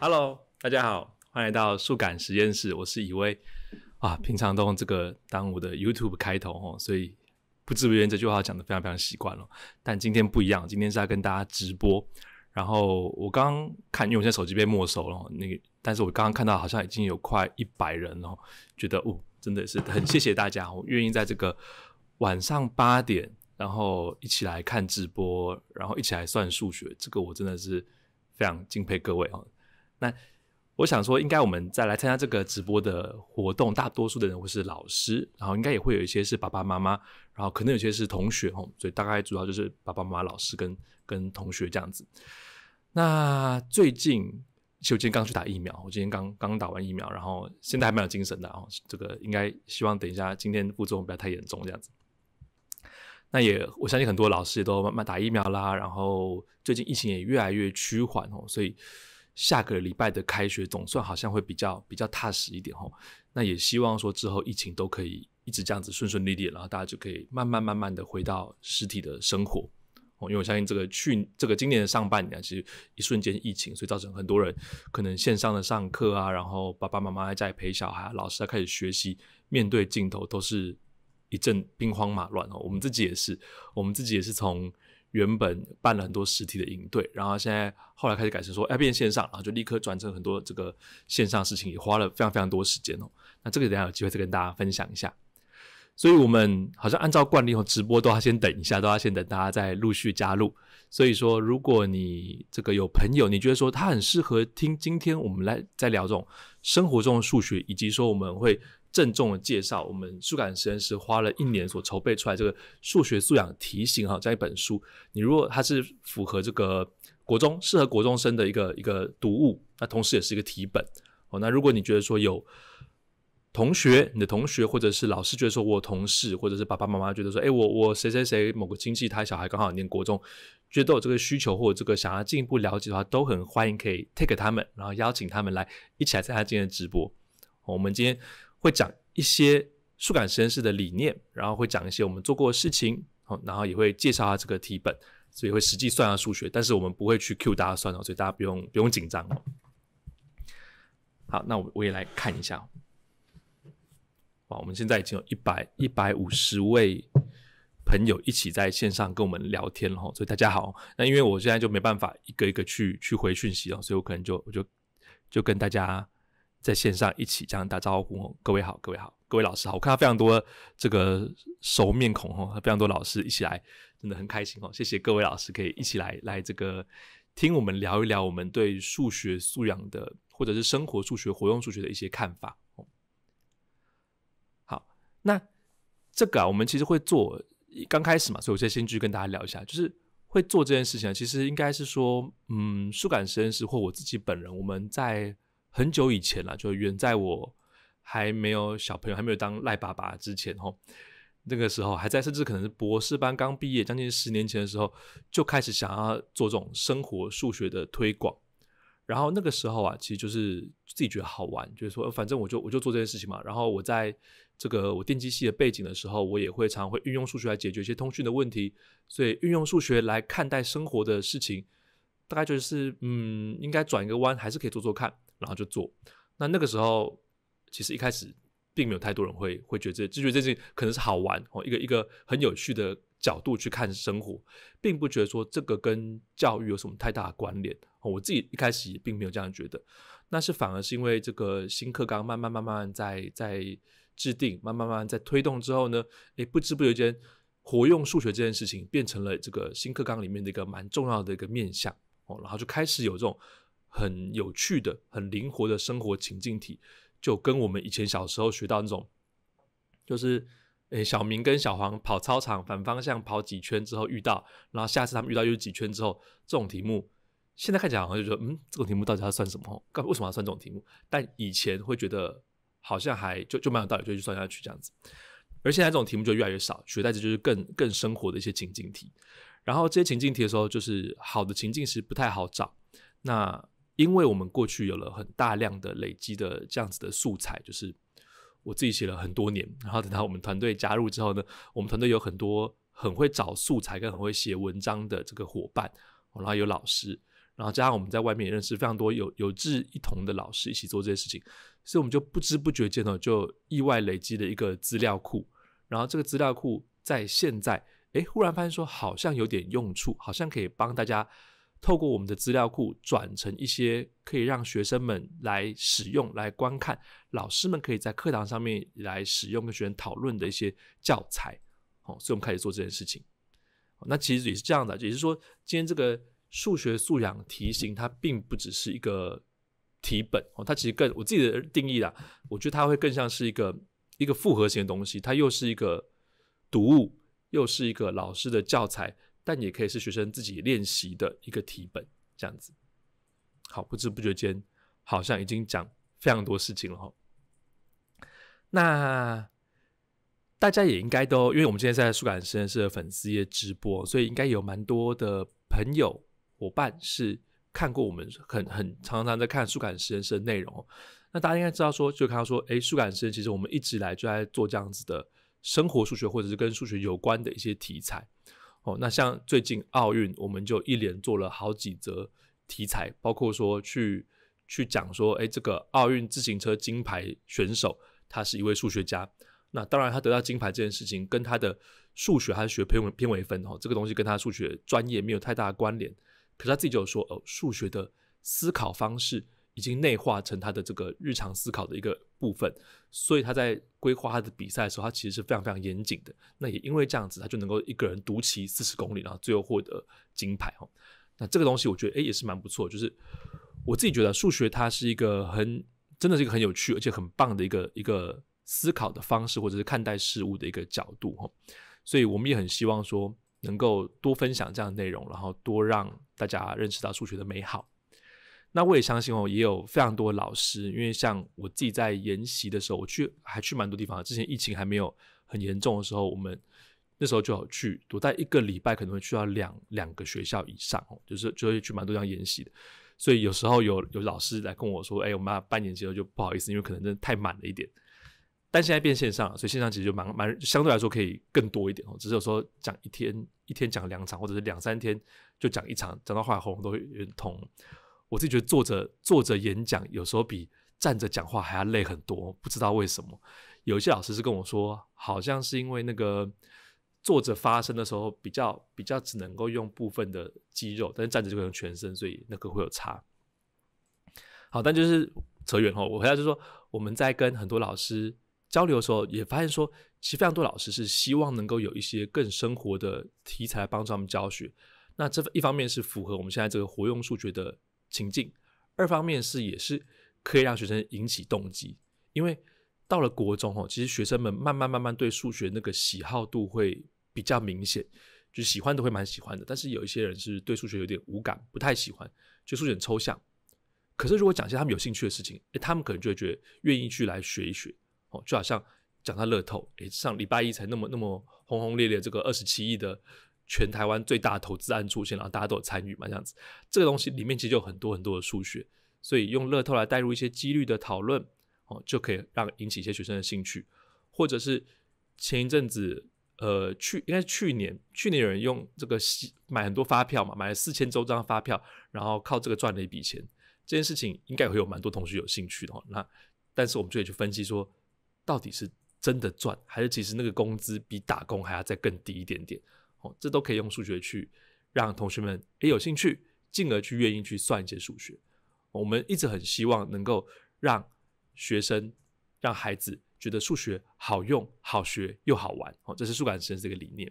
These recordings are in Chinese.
Hello，大家好，欢迎到数感实验室，我是以威啊，平常都用这个当我的 YouTube 开头哦，所以不知不觉这句话讲的非常非常习惯了。但今天不一样，今天是在跟大家直播。然后我刚看，因为我现在手机被没收了，那个，但是我刚刚看到好像已经有快一百人了，觉得哦，真的是很谢谢大家，我愿意在这个晚上八点，然后一起来看直播，然后一起来算数学，这个我真的是非常敬佩各位哦。那我想说，应该我们再来参加这个直播的活动，大多数的人会是老师，然后应该也会有一些是爸爸妈妈，然后可能有些是同学哦，所以大概主要就是爸爸妈妈、老师跟跟同学这样子。那最近，我今天刚去打疫苗，我今天刚刚打完疫苗，然后现在还蛮有精神的哦。这个应该希望等一下今天副作用不要太严重这样子。那也我相信很多老师也都慢慢打疫苗啦，然后最近疫情也越来越趋缓哦，所以。下个礼拜的开学总算好像会比较比较踏实一点哦。那也希望说之后疫情都可以一直这样子顺顺利利，然后大家就可以慢慢慢慢的回到实体的生活哦，因为我相信这个去这个今年的上半年其实一瞬间疫情，所以造成很多人可能线上的上课啊，然后爸爸妈妈在家里陪小孩，老师在开始学习面对镜头都是一阵兵荒马乱哦，我们自己也是，我们自己也是从。原本办了很多实体的营队，然后现在后来开始改成说要变线上，然后就立刻转成很多这个线上事情，也花了非常非常多时间哦。那这个等下有机会再跟大家分享一下。所以我们好像按照惯例哦，直播都要先等一下，都要先等大家再陆续加入。所以说，如果你这个有朋友，你觉得说他很适合听，今天我们来在聊这种生活中的数学，以及说我们会。郑重的介绍，我们数感实验室花了一年所筹备出来这个数学素养提醒哈这样一本书，你如果它是符合这个国中适合国中生的一个一个读物，那同时也是一个题本哦。那如果你觉得说有同学、你的同学或者是老师觉得说我同事或者是爸爸妈妈觉得说哎我我谁谁谁某个亲戚他小孩刚好念国中，觉得有这个需求或者这个想要进一步了解的话，都很欢迎可以 take 他们，然后邀请他们来一起来参加今天的直播。我们今天。会讲一些数感实验室的理念，然后会讲一些我们做过的事情，然后也会介绍下这个题本，所以会实际算下数学，但是我们不会去 Q 大家算哦，所以大家不用不用紧张哦。好，那我我也来看一下，哇，我们现在已经有一百一百五十位朋友一起在线上跟我们聊天了，所以大家好。那因为我现在就没办法一个一个去去回讯息了，所以我可能就我就就跟大家。在线上一起这样打招呼，各位好，各位好，各位老师好。我看到非常多这个熟面孔哦，非常多老师一起来，真的很开心哦。谢谢各位老师可以一起来来这个听我们聊一聊我们对数学素养的或者是生活数学、活用数学的一些看法。好，那这个啊，我们其实会做刚开始嘛，所以我先先去跟大家聊一下，就是会做这件事情，其实应该是说，嗯，数感实验室或我自己本人，我们在。很久以前了，就远在我还没有小朋友、还没有当赖爸爸之前，吼，那个时候还在，甚至可能是博士班刚毕业，将近十年前的时候，就开始想要做这种生活数学的推广。然后那个时候啊，其实就是自己觉得好玩，就是说反正我就我就做这件事情嘛。然后我在这个我电机系的背景的时候，我也会常会运用数学来解决一些通讯的问题，所以运用数学来看待生活的事情，大概就是嗯，应该转一个弯，还是可以做做看。然后就做，那那个时候其实一开始并没有太多人会会觉得就觉得这可能是好玩哦，一个一个很有趣的角度去看生活，并不觉得说这个跟教育有什么太大的关联。我自己一开始也并没有这样觉得，那是反而是因为这个新课纲慢慢慢慢在在制定，慢慢慢慢在推动之后呢，诶，不知不觉间活用数学这件事情变成了这个新课纲里面的一个蛮重要的一个面向哦，然后就开始有这种。很有趣的、很灵活的生活情境题，就跟我们以前小时候学到那种，就是，诶，小明跟小黄跑操场反方向跑几圈之后遇到，然后下次他们遇到又几圈之后，这种题目，现在看起来好像就说，嗯，这种题目到底要算什么？干为什么要算这种题目？但以前会觉得好像还就就蛮有道理，就去算下去这样子。而现在这种题目就越来越少，取代之就是更更生活的一些情境题。然后这些情境题的时候，就是好的情境是不太好找，那。因为我们过去有了很大量的累积的这样子的素材，就是我自己写了很多年，然后等到我们团队加入之后呢，我们团队有很多很会找素材跟很会写文章的这个伙伴，然后有老师，然后加上我们在外面认识非常多有有志一同的老师一起做这些事情，所以我们就不知不觉间呢，就意外累积了一个资料库，然后这个资料库在现在诶，忽然发现说好像有点用处，好像可以帮大家。透过我们的资料库转成一些可以让学生们来使用、来观看，老师们可以在课堂上面来使用跟学生讨论的一些教材。哦，所以我们开始做这件事情。那其实也是这样的，也是说，今天这个数学素养题型它并不只是一个题本哦，它其实更我自己的定义啦，我觉得它会更像是一个一个复合型的东西，它又是一个读物，又是一个老师的教材。但也可以是学生自己练习的一个题本，这样子。好，不知不觉间好像已经讲非常多事情了哈。那大家也应该都，因为我们今天在舒感实验室的粉丝页直播，所以应该有蛮多的朋友伙伴是看过我们很很常常在看舒感实验室的内容。那大家应该知道说，就看到说，诶，舒感实验室，其实我们一直来就在做这样子的生活数学，或者是跟数学有关的一些题材。哦，那像最近奥运，我们就一连做了好几则题材，包括说去去讲说，哎，这个奥运自行车金牌选手，他是一位数学家。那当然，他得到金牌这件事情跟他的数学还是学偏偏微分哦，这个东西跟他数学专业没有太大的关联。可他自己就说，哦，数学的思考方式已经内化成他的这个日常思考的一个。部分，所以他在规划他的比赛的时候，他其实是非常非常严谨的。那也因为这样子，他就能够一个人独骑四十公里，然后最后获得金牌哦。那这个东西我觉得诶也是蛮不错，就是我自己觉得数学它是一个很真的是一个很有趣而且很棒的一个一个思考的方式或者是看待事物的一个角度哈。所以我们也很希望说能够多分享这样的内容，然后多让大家认识到数学的美好。那我也相信哦，也有非常多老师，因为像我自己在研习的时候，我去还去蛮多地方。之前疫情还没有很严重的时候，我们那时候就有去，我在一个礼拜可能会去到两两个学校以上哦，就是就会去蛮多地方研习的。所以有时候有有老师来跟我说，哎，我们半年级束就不好意思，因为可能真的太满了一点。但现在变线上，所以线上其实就蛮蛮相对来说可以更多一点哦。只是有时候讲一天，一天讲两场，或者是两三天就讲一场，讲到后来喉咙都会有点痛。我自己觉得坐着坐着演讲有时候比站着讲话还要累很多，不知道为什么。有些老师是跟我说，好像是因为那个坐着发声的时候比较比较只能够用部分的肌肉，但是站着就可以用全身，所以那个会有差。好，但就是扯远了。我回来就说，我们在跟很多老师交流的时候，也发现说，其实非常多老师是希望能够有一些更生活的题材帮助他们教学。那这一方面是符合我们现在这个活用数学的。情境，二方面是也是可以让学生引起动机，因为到了国中哦，其实学生们慢慢慢慢对数学那个喜好度会比较明显，就喜欢都会蛮喜欢的，但是有一些人是对数学有点无感，不太喜欢，就数学抽象。可是如果讲些他们有兴趣的事情，哎，他们可能就会觉得愿意去来学一学，哦，就好像讲到乐透，哎，上礼拜一才那么那么轰轰烈烈，这个二十七亿的。全台湾最大的投资案出现，然后大家都有参与嘛？这样子，这个东西里面其实就很多很多的数学，所以用乐透来带入一些几率的讨论，哦，就可以让引起一些学生的兴趣，或者是前一阵子，呃，去应该去年，去年有人用这个买很多发票嘛，买了四千周张发票，然后靠这个赚了一笔钱，这件事情应该会有蛮多同学有兴趣的。那但是我们就得去分析说，到底是真的赚，还是其实那个工资比打工还要再更低一点点？哦，这都可以用数学去让同学们也有兴趣，进而去愿意去算一些数学。我们一直很希望能够让学生让孩子觉得数学好用、好学又好玩。哦，这是数感神这个理念。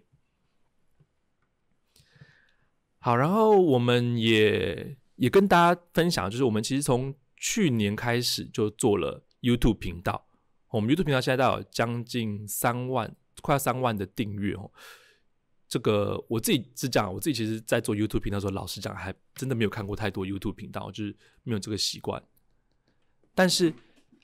好，然后我们也也跟大家分享，就是我们其实从去年开始就做了 YouTube 频道，我们 YouTube 频道现在到有将近三万、快要三万的订阅哦。这个我自己是这样，我自己其实，在做 YouTube 频道时候，老实讲，还真的没有看过太多 YouTube 频道，就是没有这个习惯。但是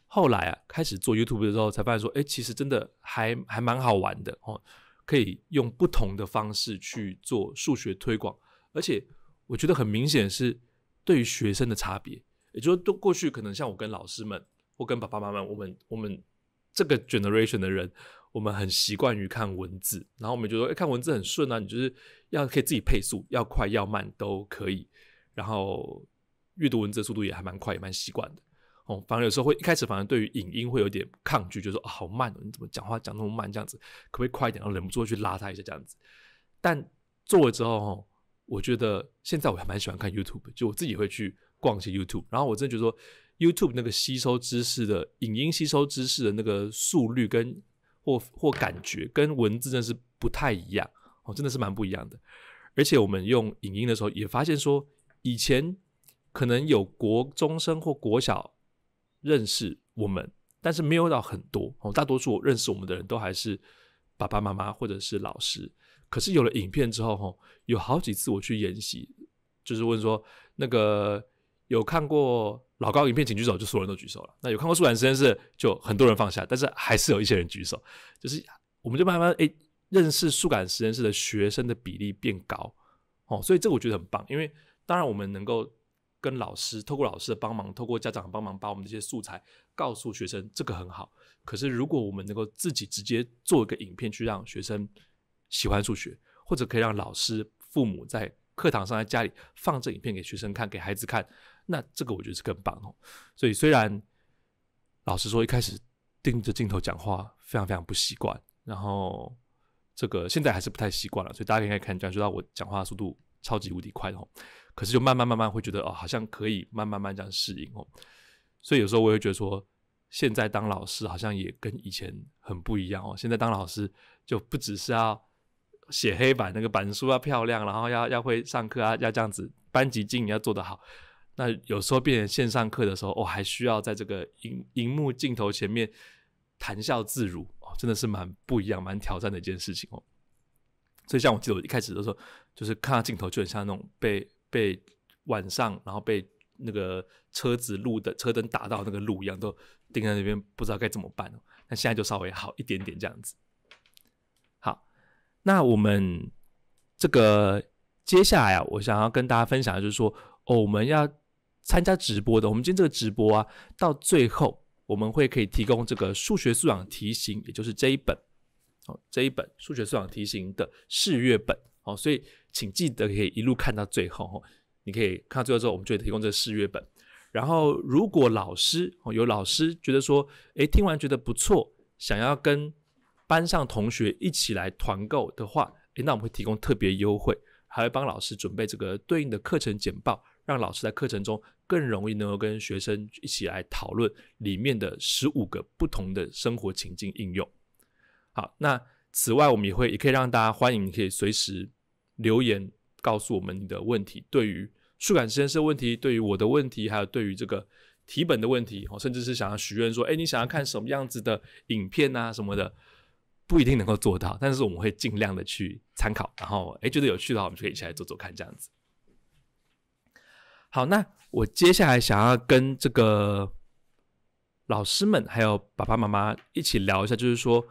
后来啊，开始做 YouTube 的时候，才发现说，哎，其实真的还还蛮好玩的哦，可以用不同的方式去做数学推广，而且我觉得很明显是对于学生的差别，也就是都过去可能像我跟老师们或跟爸爸妈妈，我们我们这个 generation 的人。我们很习惯于看文字，然后我们就说：“哎，看文字很顺啊，你就是要可以自己配速，要快要慢都可以。”然后阅读文字速度也还蛮快，也蛮习惯的。哦，反而有时候会一开始，反而对于影音会有点抗拒，就说：“啊，好慢哦，你怎么讲话讲那么慢？这样子可不可以快一点？”然后忍不住去拉他一下这样子。但做了之后，我觉得现在我还蛮喜欢看 YouTube，就我自己会去逛一些 YouTube，然后我真的觉得说 YouTube 那个吸收知识的影音吸收知识的那个速率跟。或或感觉跟文字真的是不太一样，哦，真的是蛮不一样的。而且我们用影音的时候，也发现说，以前可能有国中生或国小认识我们，但是没有到很多哦，大多数认识我们的人都还是爸爸妈妈或者是老师。可是有了影片之后，哦、有好几次我去演习，就是问说那个。有看过老高影片请举手，就所有人都举手了。那有看过数感实验室，就很多人放下，但是还是有一些人举手，就是我们就慢慢诶认识数感实验室的学生的比例变高哦，所以这个我觉得很棒。因为当然我们能够跟老师透过老师的帮忙，透过家长帮忙把我们这些素材告诉学生，这个很好。可是如果我们能够自己直接做一个影片去让学生喜欢数学，或者可以让老师、父母在课堂上、在家里放这影片给学生看、给孩子看。那这个我觉得是更棒哦，所以虽然老实说，一开始盯着镜头讲话非常非常不习惯，然后这个现在还是不太习惯了，所以大家可以看，感觉到我讲话速度超级无敌快哦，可是就慢慢慢慢会觉得哦，好像可以慢慢慢慢适应哦，所以有时候我会觉得说，现在当老师好像也跟以前很不一样哦，现在当老师就不只是要写黑板那个板书要漂亮，然后要要会上课啊，要这样子班级经营要做得好。那有时候变成线上课的时候，我还需要在这个荧荧幕镜头前面谈笑自如哦，真的是蛮不一样、蛮挑战的一件事情哦。所以，像我记得我一开始的时候，就是看到镜头就很像那种被被晚上，然后被那个车子路的车灯打到那个路一样，都盯在那边，不知道该怎么办哦。那现在就稍微好一点点这样子。好，那我们这个接下来啊，我想要跟大家分享就是说，哦，我们要。参加直播的，我们今天这个直播啊，到最后我们会可以提供这个数学素养题型，也就是这一本，哦，这一本数学素养题型的试阅本，哦，所以请记得可以一路看到最后，哦，你可以看到最后之后，我们就会提供这个试阅本。然后如果老师有老师觉得说，诶，听完觉得不错，想要跟班上同学一起来团购的话，诶，那我们会提供特别优惠，还会帮老师准备这个对应的课程简报。让老师在课程中更容易能够跟学生一起来讨论里面的十五个不同的生活情境应用。好，那此外我们也会也可以让大家欢迎，可以随时留言告诉我们你的问题，对于触感实验室的问题，对于我的问题，还有对于这个题本的问题，哦，甚至是想要许愿说，哎，你想要看什么样子的影片啊什么的，不一定能够做到，但是我们会尽量的去参考，然后哎觉得有趣的话，我们就可以一起来做做看这样子。好，那我接下来想要跟这个老师们还有爸爸妈妈一起聊一下，就是说，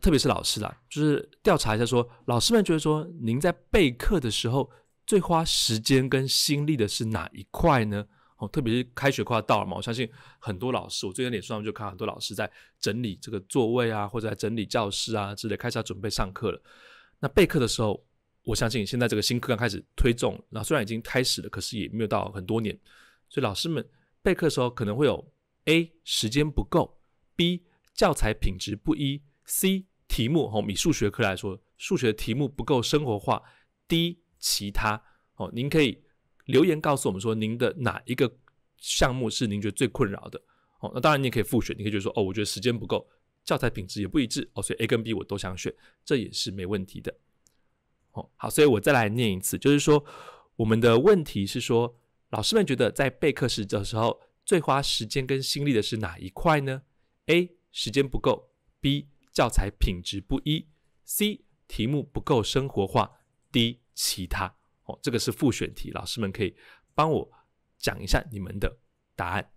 特别是老师啦，就是调查一下，说老师们觉得说，您在备课的时候最花时间跟心力的是哪一块呢？哦，特别是开学快要到了嘛，我相信很多老师，我最近脸书上就看到很多老师在整理这个座位啊，或者在整理教室啊之类，开始要准备上课了。那备课的时候。我相信现在这个新课刚开始推重，然后虽然已经开始了，可是也没有到很多年，所以老师们备课的时候可能会有 A 时间不够，B 教材品质不一，C 题目哦，以数学课来说，数学题目不够生活化，D 其他哦，您可以留言告诉我们说您的哪一个项目是您觉得最困扰的哦，那当然你也可以复选，你可以觉得说哦，我觉得时间不够，教材品质也不一致哦，所以 A 跟 B 我都想选，这也是没问题的。好，所以我再来念一次，就是说，我们的问题是说，老师们觉得在备课时的时候，最花时间跟心力的是哪一块呢？A. 时间不够；B. 教材品质不一；C. 题目不够生活化；D. 其他。哦，这个是复选题，老师们可以帮我讲一下你们的答案。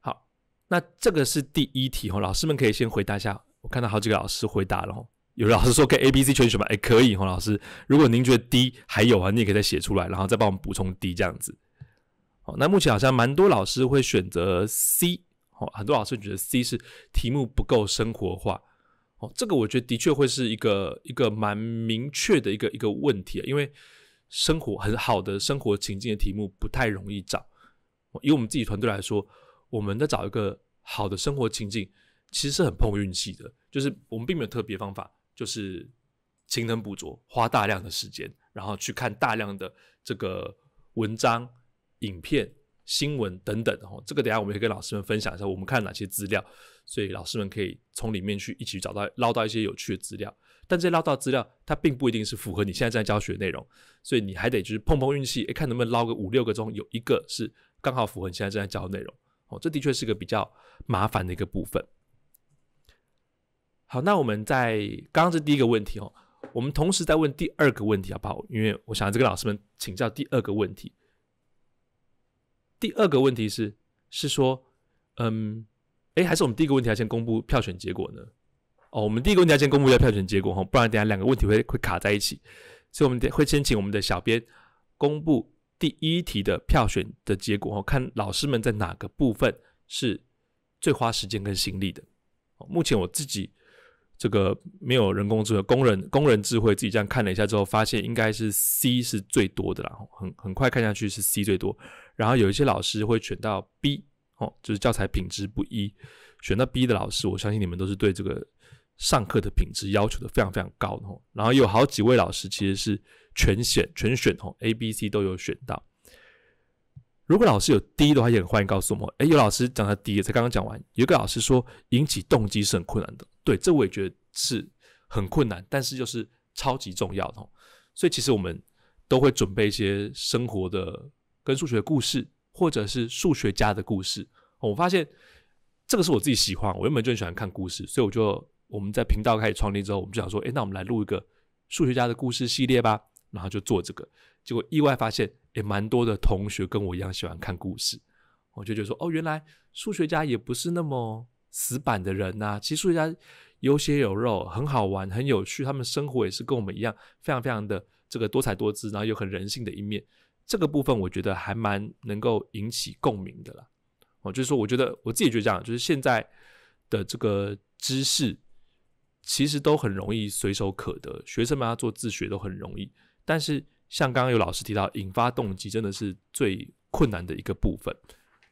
好，那这个是第一题哦，老师们可以先回答一下。我看到好几个老师回答了，有老师说可以 A、B、C 全选嘛？哎，可以哈，老师，如果您觉得 D 还有啊，你也可以再写出来，然后再帮我们补充 D 这样子。好，那目前好像蛮多老师会选择 C，好，很多老师觉得 C 是题目不够生活化，哦，这个我觉得的确会是一个一个蛮明确的一个一个问题啊，因为生活很好的生活情境的题目不太容易找。以我们自己团队来说，我们在找一个好的生活情境。其实是很碰运气的，就是我们并没有特别方法，就是勤能补拙，花大量的时间，然后去看大量的这个文章、影片、新闻等等。哦，这个等下我们可以跟老师们分享一下，我们看哪些资料，所以老师们可以从里面去一起找到捞到一些有趣的资料。但这些捞到资料，它并不一定是符合你现在正在教学的内容，所以你还得就是碰碰运气，诶，看能不能捞个五六个中有一个是刚好符合你现在正在教的内容。哦，这的确是一个比较麻烦的一个部分。好，那我们在刚刚是第一个问题哦，我们同时在问第二个问题好不好？因为我想这个老师们请教第二个问题。第二个问题是是说，嗯，哎，还是我们第一个问题要先公布票选结果呢？哦，我们第一个问题要先公布一下票选结果哦，不然等下两个问题会会卡在一起。所以我们得会先请我们的小编公布第一题的票选的结果哦，看老师们在哪个部分是最花时间跟心力的。目前我自己。这个没有人工智能工人，工人智慧自己这样看了一下之后，发现应该是 C 是最多的啦，很很快看下去是 C 最多。然后有一些老师会选到 B，哦，就是教材品质不一，选到 B 的老师，我相信你们都是对这个上课的品质要求的非常非常高的哦。然后有好几位老师其实是全选全选哦，A、B、C 都有选到。如果老师有低的话，也很欢迎告诉我们。诶，有老师讲他低，才刚刚讲完，有个老师说引起动机是很困难的。对，这我也觉得是很困难，但是就是超级重要的。所以其实我们都会准备一些生活的跟数学的故事，或者是数学家的故事。我发现这个是我自己喜欢，我原本就很喜欢看故事，所以我就我们在频道开始创立之后，我们就想说，诶，那我们来录一个数学家的故事系列吧。然后就做这个，结果意外发现。也蛮多的同学跟我一样喜欢看故事，我就觉得说，哦，原来数学家也不是那么死板的人呐。其实数学家有血有肉，很好玩，很有趣。他们生活也是跟我们一样，非常非常的这个多彩多姿，然后有很人性的一面。这个部分我觉得还蛮能够引起共鸣的啦。哦，就是说，我觉得我自己觉得这样，就是现在的这个知识其实都很容易随手可得，学生们要做自学都很容易，但是。像刚刚有老师提到，引发动机真的是最困难的一个部分。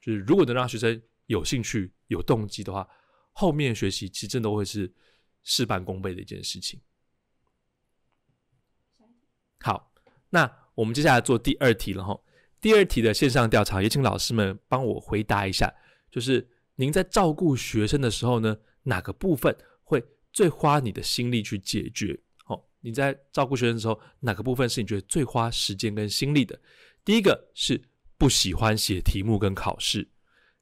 就是如果能让学生有兴趣、有动机的话，后面学习其实真的会是事半功倍的一件事情。好，那我们接下来做第二题了哈。第二题的线上调查，也请老师们帮我回答一下，就是您在照顾学生的时候呢，哪个部分会最花你的心力去解决？你在照顾学生的时候，哪个部分是你觉得最花时间跟心力的？第一个是不喜欢写题目跟考试，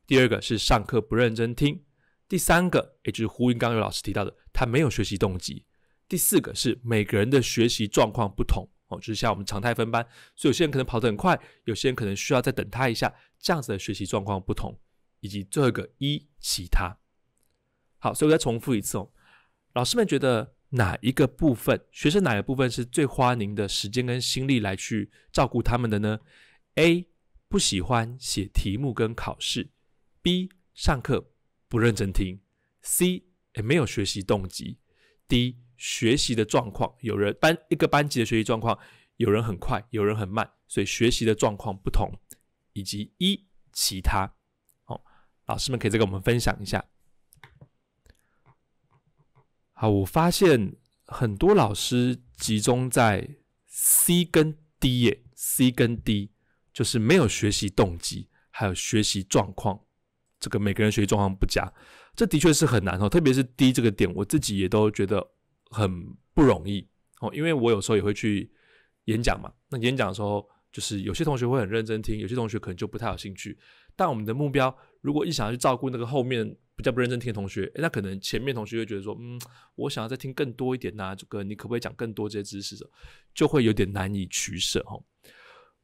第二个是上课不认真听，第三个也就是胡云刚有老师提到的，他没有学习动机。第四个是每个人的学习状况不同哦，就是像我们常态分班，所以有些人可能跑得很快，有些人可能需要再等他一下，这样子的学习状况不同，以及最后一个一其他。好，所以我再重复一次哦，老师们觉得。哪一个部分学生哪一个部分是最花您的时间跟心力来去照顾他们的呢？A 不喜欢写题目跟考试。B 上课不认真听。C 也没有学习动机。D 学习的状况有人班一个班级的学习状况有人很快有人很慢，所以学习的状况不同，以及一其他。好，老师们可以再跟我们分享一下。好，我发现很多老师集中在 C 跟 D 耶，C 跟 D 就是没有学习动机，还有学习状况，这个每个人学习状况不佳，这的确是很难哦。特别是 D 这个点，我自己也都觉得很不容易哦，因为我有时候也会去演讲嘛，那演讲的时候，就是有些同学会很认真听，有些同学可能就不太有兴趣。但我们的目标，如果一想要去照顾那个后面比较不认真听的同学，那可能前面同学会觉得说，嗯，我想要再听更多一点呐，这个你可不可以讲更多这些知识？就会有点难以取舍哦。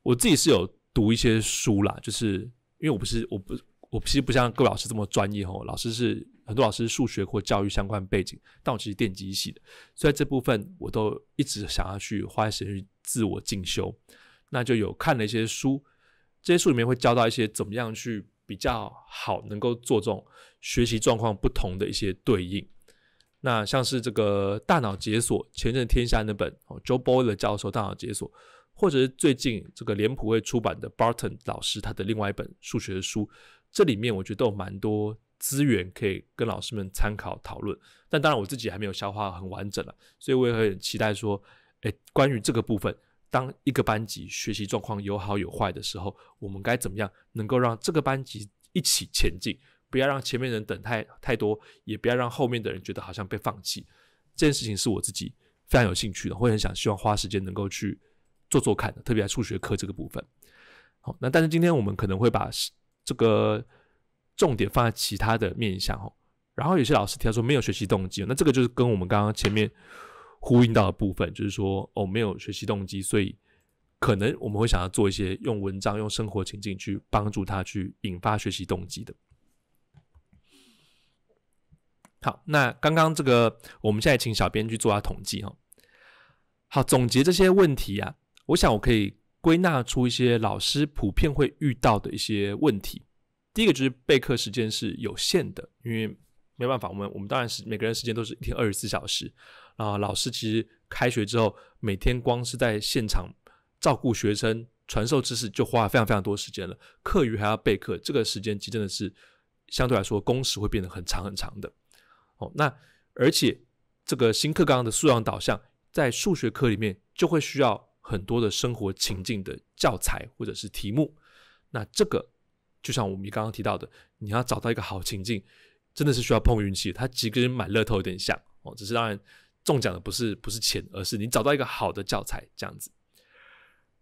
我自己是有读一些书啦，就是因为我不是，我不，我其实不像各位老师这么专业哦，老师是很多老师数学或教育相关背景，但我其实电机系的，所以这部分我都一直想要去花一些去自我进修，那就有看了一些书。这些书里面会教到一些怎么样去比较好，能够做这种学习状况不同的一些对应。那像是这个《大脑解锁》前任天下那本哦，Joe Boyler 教授《大脑解锁》，或者是最近这个脸谱会出版的 Barton 老师他的另外一本数学的书，这里面我觉得有蛮多资源可以跟老师们参考讨论。但当然我自己还没有消化很完整了，所以我也很期待说，哎，关于这个部分。当一个班级学习状况有好有坏的时候，我们该怎么样能够让这个班级一起前进？不要让前面人等太太多，也不要让后面的人觉得好像被放弃。这件事情是我自己非常有兴趣的，会很想希望花时间能够去做做看的。特别在数学课这个部分。好，那但是今天我们可能会把这个重点放在其他的面向哦。然后有些老师提到说没有学习动机，那这个就是跟我们刚刚前面。呼应到的部分就是说，哦，没有学习动机，所以可能我们会想要做一些用文章、用生活情境去帮助他去引发学习动机的。好，那刚刚这个，我们现在请小编去做下统计哈。好，总结这些问题啊，我想我可以归纳出一些老师普遍会遇到的一些问题。第一个就是备课时间是有限的，因为没办法，我们我们当然是每个人时间都是一天二十四小时。啊，老师其实开学之后每天光是在现场照顾学生、传授知识就花了非常非常多时间了，课余还要备课，这个时间其实真的是相对来说工时会变得很长很长的。哦，那而且这个新课纲的素养导向，在数学课里面就会需要很多的生活情境的教材或者是题目。那这个就像我们刚刚提到的，你要找到一个好情境，真的是需要碰运气，它其实跟买乐透有点像。哦，只是当然。中奖的不是不是钱，而是你找到一个好的教材这样子。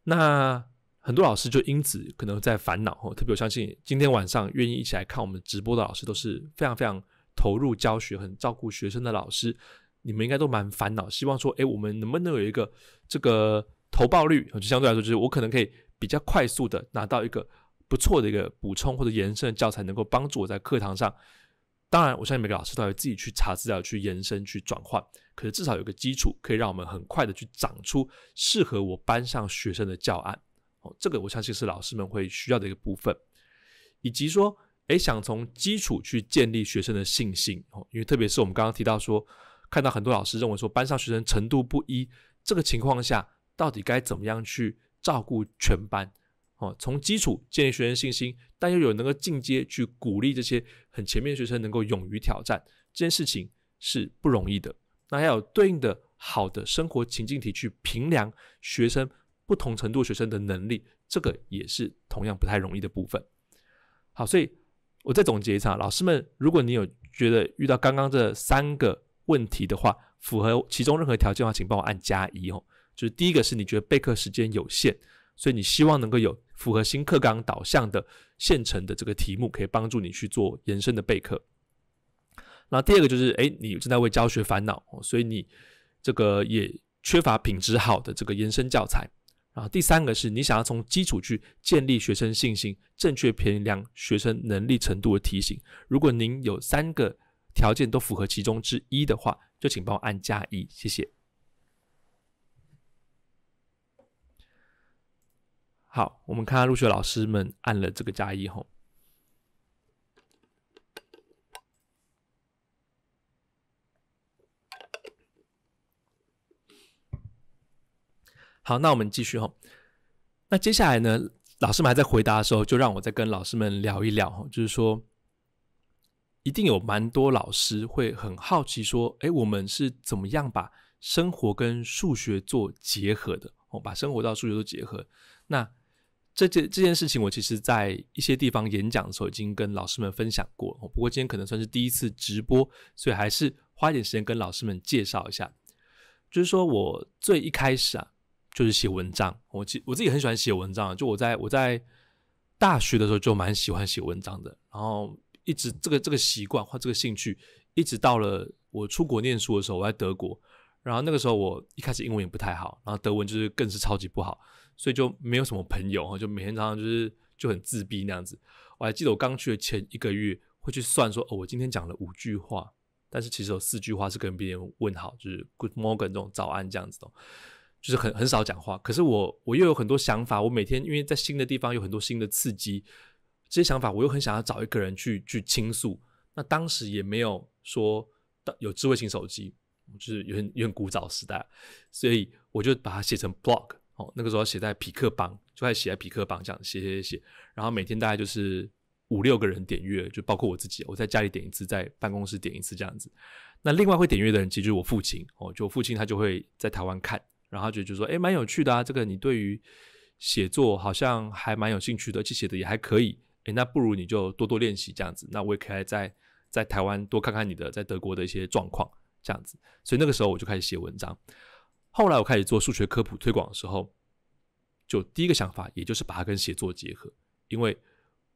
那很多老师就因此可能在烦恼，特别我相信今天晚上愿意一起来看我们直播的老师都是非常非常投入教学、很照顾学生的老师，你们应该都蛮烦恼。希望说，哎，我们能不能有一个这个投报率，就相对来说，就是我可能可以比较快速的拿到一个不错的一个补充或者延伸的教材，能够帮助我在课堂上。当然，我相信每个老师都会自己去查资料、去延伸、去转换。可是至少有个基础，可以让我们很快的去长出适合我班上学生的教案。哦，这个我相信是老师们会需要的一个部分。以及说，哎，想从基础去建立学生的信心。哦，因为特别是我们刚刚提到说，看到很多老师认为说，班上学生程度不一，这个情况下到底该怎么样去照顾全班？从基础建立学生信心，但又有能够进阶去鼓励这些很前面学生能够勇于挑战，这件事情是不容易的。那要有对应的好的生活情境题去评量学生不同程度学生的能力，这个也是同样不太容易的部分。好，所以我再总结一下，老师们，如果你有觉得遇到刚刚这三个问题的话，符合其中任何条件的话，请帮我按加一哦。就是第一个是你觉得备课时间有限，所以你希望能够有。符合新课纲导向的现成的这个题目，可以帮助你去做延伸的备课。那第二个就是，哎，你正在为教学烦恼，所以你这个也缺乏品质好的这个延伸教材。然后第三个是你想要从基础去建立学生信心，正确评量学生能力程度的提醒。如果您有三个条件都符合其中之一的话，就请帮我按加一，谢谢。好，我们看看入学老师们按了这个加一后，好，那我们继续吼。那接下来呢，老师们还在回答的时候，就让我再跟老师们聊一聊哈，就是说，一定有蛮多老师会很好奇说，哎，我们是怎么样把生活跟数学做结合的？哦，把生活到数学做结合，那。这件这件事情，我其实在一些地方演讲的时候已经跟老师们分享过，不过今天可能算是第一次直播，所以还是花一点时间跟老师们介绍一下。就是说我最一开始啊，就是写文章，我其我自己很喜欢写文章，就我在我在大学的时候就蛮喜欢写文章的，然后一直这个这个习惯或这个兴趣，一直到了我出国念书的时候，我在德国，然后那个时候我一开始英文也不太好，然后德文就是更是超级不好。所以就没有什么朋友哈，就每天早上就是就很自闭那样子。我还记得我刚去的前一个月，会去算说，哦，我今天讲了五句话，但是其实有四句话是跟别人问好，就是 Good morning 这种早安这样子的，就是很很少讲话。可是我我又有很多想法，我每天因为在新的地方有很多新的刺激，这些想法我又很想要找一个人去去倾诉。那当时也没有说有智慧型手机，就是有很有点古早时代，所以我就把它写成 blog。哦，那个时候写在匹克榜，就开始写在匹克榜这样写写写，然后每天大概就是五六个人点阅，就包括我自己，我在家里点一次，在办公室点一次这样子。那另外会点阅的人其实就是我父亲，哦，就父亲他就会在台湾看，然后就就说，哎，蛮有趣的啊，这个你对于写作好像还蛮有兴趣的，而且写的也还可以，哎，那不如你就多多练习这样子，那我也可以在在台湾多看看你的在德国的一些状况这样子。所以那个时候我就开始写文章。后来我开始做数学科普推广的时候，就第一个想法也就是把它跟写作结合，因为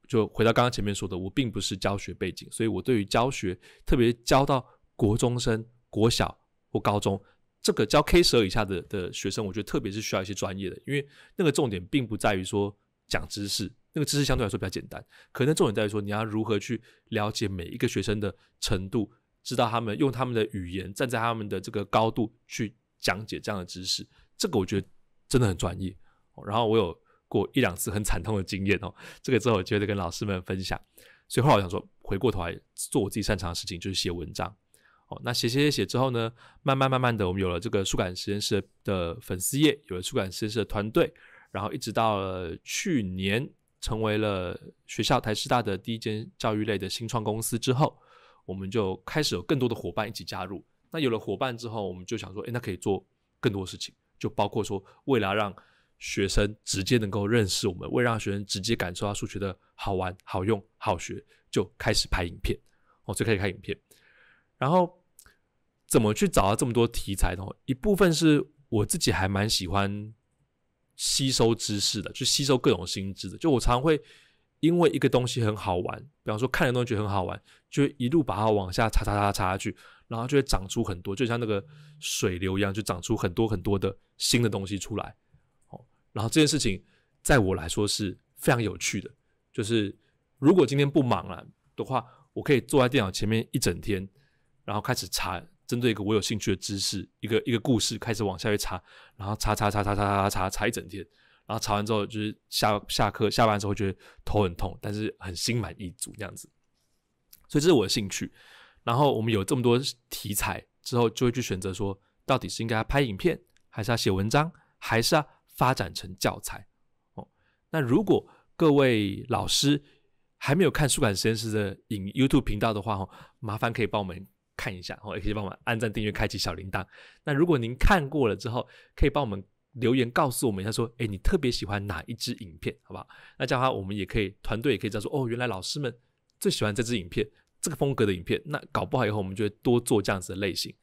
就回到刚刚前面说的，我并不是教学背景，所以我对于教学，特别教到国中生、国小或高中，这个教 K 十二以下的的学生，我觉得特别是需要一些专业的，因为那个重点并不在于说讲知识，那个知识相对来说比较简单，可能重点在于说你要如何去了解每一个学生的程度，知道他们用他们的语言，站在他们的这个高度去。讲解这样的知识，这个我觉得真的很专业。然后我有过一两次很惨痛的经验哦，这个之后我觉得跟老师们分享。所以后来我想说，回过头来做我自己擅长的事情，就是写文章。哦，那写写写写之后呢，慢慢慢慢的，我们有了这个触感实验室的粉丝页，有了触感实验室的团队，然后一直到去年成为了学校台师大的第一间教育类的新创公司之后，我们就开始有更多的伙伴一起加入。那有了伙伴之后，我们就想说，哎，那可以做更多事情，就包括说，为了让学生直接能够认识我们，为让学生直接感受到数学的好玩、好用、好学，就开始拍影片。哦，就开始拍影片，然后怎么去找到这么多题材呢？一部分是我自己还蛮喜欢吸收知识的，去吸收各种新知的。就我常会因为一个东西很好玩，比方说看的东西很好玩，就一路把它往下查查查查下去。然后就会长出很多，就像那个水流一样，就长出很多很多的新的东西出来。哦，然后这件事情，在我来说是非常有趣的。就是如果今天不忙了的话，我可以坐在电脑前面一整天，然后开始查针对一个我有兴趣的知识，一个一个故事，开始往下去查，然后查查查查查查查查一整天，然后查完之后就是下下课下班之后觉得头很痛，但是很心满意足这样子。所以这是我的兴趣。然后我们有这么多题材之后，就会去选择说，到底是应该拍影片，还是要写文章，还是要发展成教材？哦，那如果各位老师还没有看书感实验室的影 YouTube 频道的话，哦，麻烦可以帮我们看一下，哦，也可以帮我们按赞、订阅、开启小铃铛。那如果您看过了之后，可以帮我们留言告诉我们一下，说，哎，你特别喜欢哪一支影片，好不好？那这样，的话，我们也可以团队也可以这样说，哦，原来老师们最喜欢这支影片。这个风格的影片，那搞不好以后我们就会多做这样子的类型。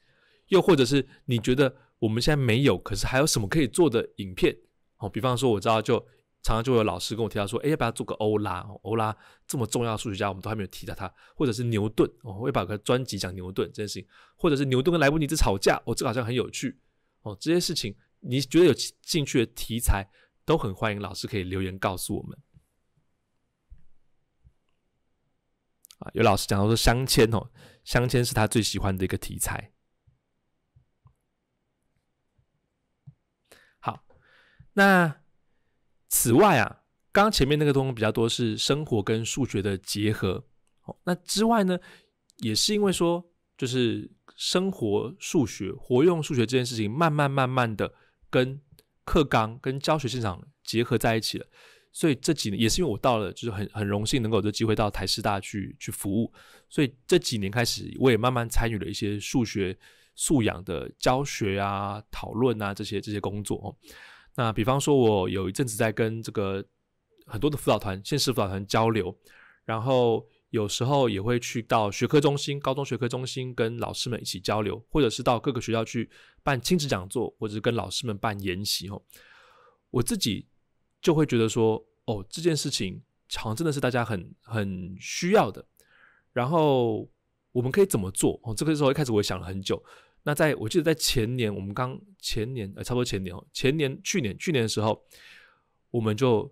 又或者是你觉得我们现在没有，可是还有什么可以做的影片？哦，比方说我知道，就常常就有老师跟我提到说，哎，要不要做个欧拉？欧拉这么重要的数学家，我们都还没有提到他。或者是牛顿，哦，我不把个专辑讲牛顿这件事情？或者是牛顿跟莱布尼兹吵架，哦，这好像很有趣。哦，这些事情你觉得有兴趣的题材，都很欢迎老师可以留言告诉我们。有老师讲到说，相嵌哦，相嵌是他最喜欢的一个题材。好，那此外啊，刚刚前面那个东西比较多是生活跟数学的结合。哦，那之外呢，也是因为说，就是生活数学、活用数学这件事情，慢慢慢慢的跟课纲、跟教学现场结合在一起了。所以这几年也是因为我到了，就是很很荣幸能够有机会到台师大去去服务，所以这几年开始，我也慢慢参与了一些数学素养的教学啊、讨论啊这些这些工作。那比方说，我有一阵子在跟这个很多的辅导团、现实辅导团交流，然后有时候也会去到学科中心、高中学科中心跟老师们一起交流，或者是到各个学校去办亲子讲座，或者是跟老师们办研习。哦，我自己。就会觉得说，哦，这件事情好像真的是大家很很需要的，然后我们可以怎么做？哦，这个时候一开始我也想了很久。那在我记得在前年，我们刚前年，呃，差不多前年哦，前年、去年、去年的时候，我们就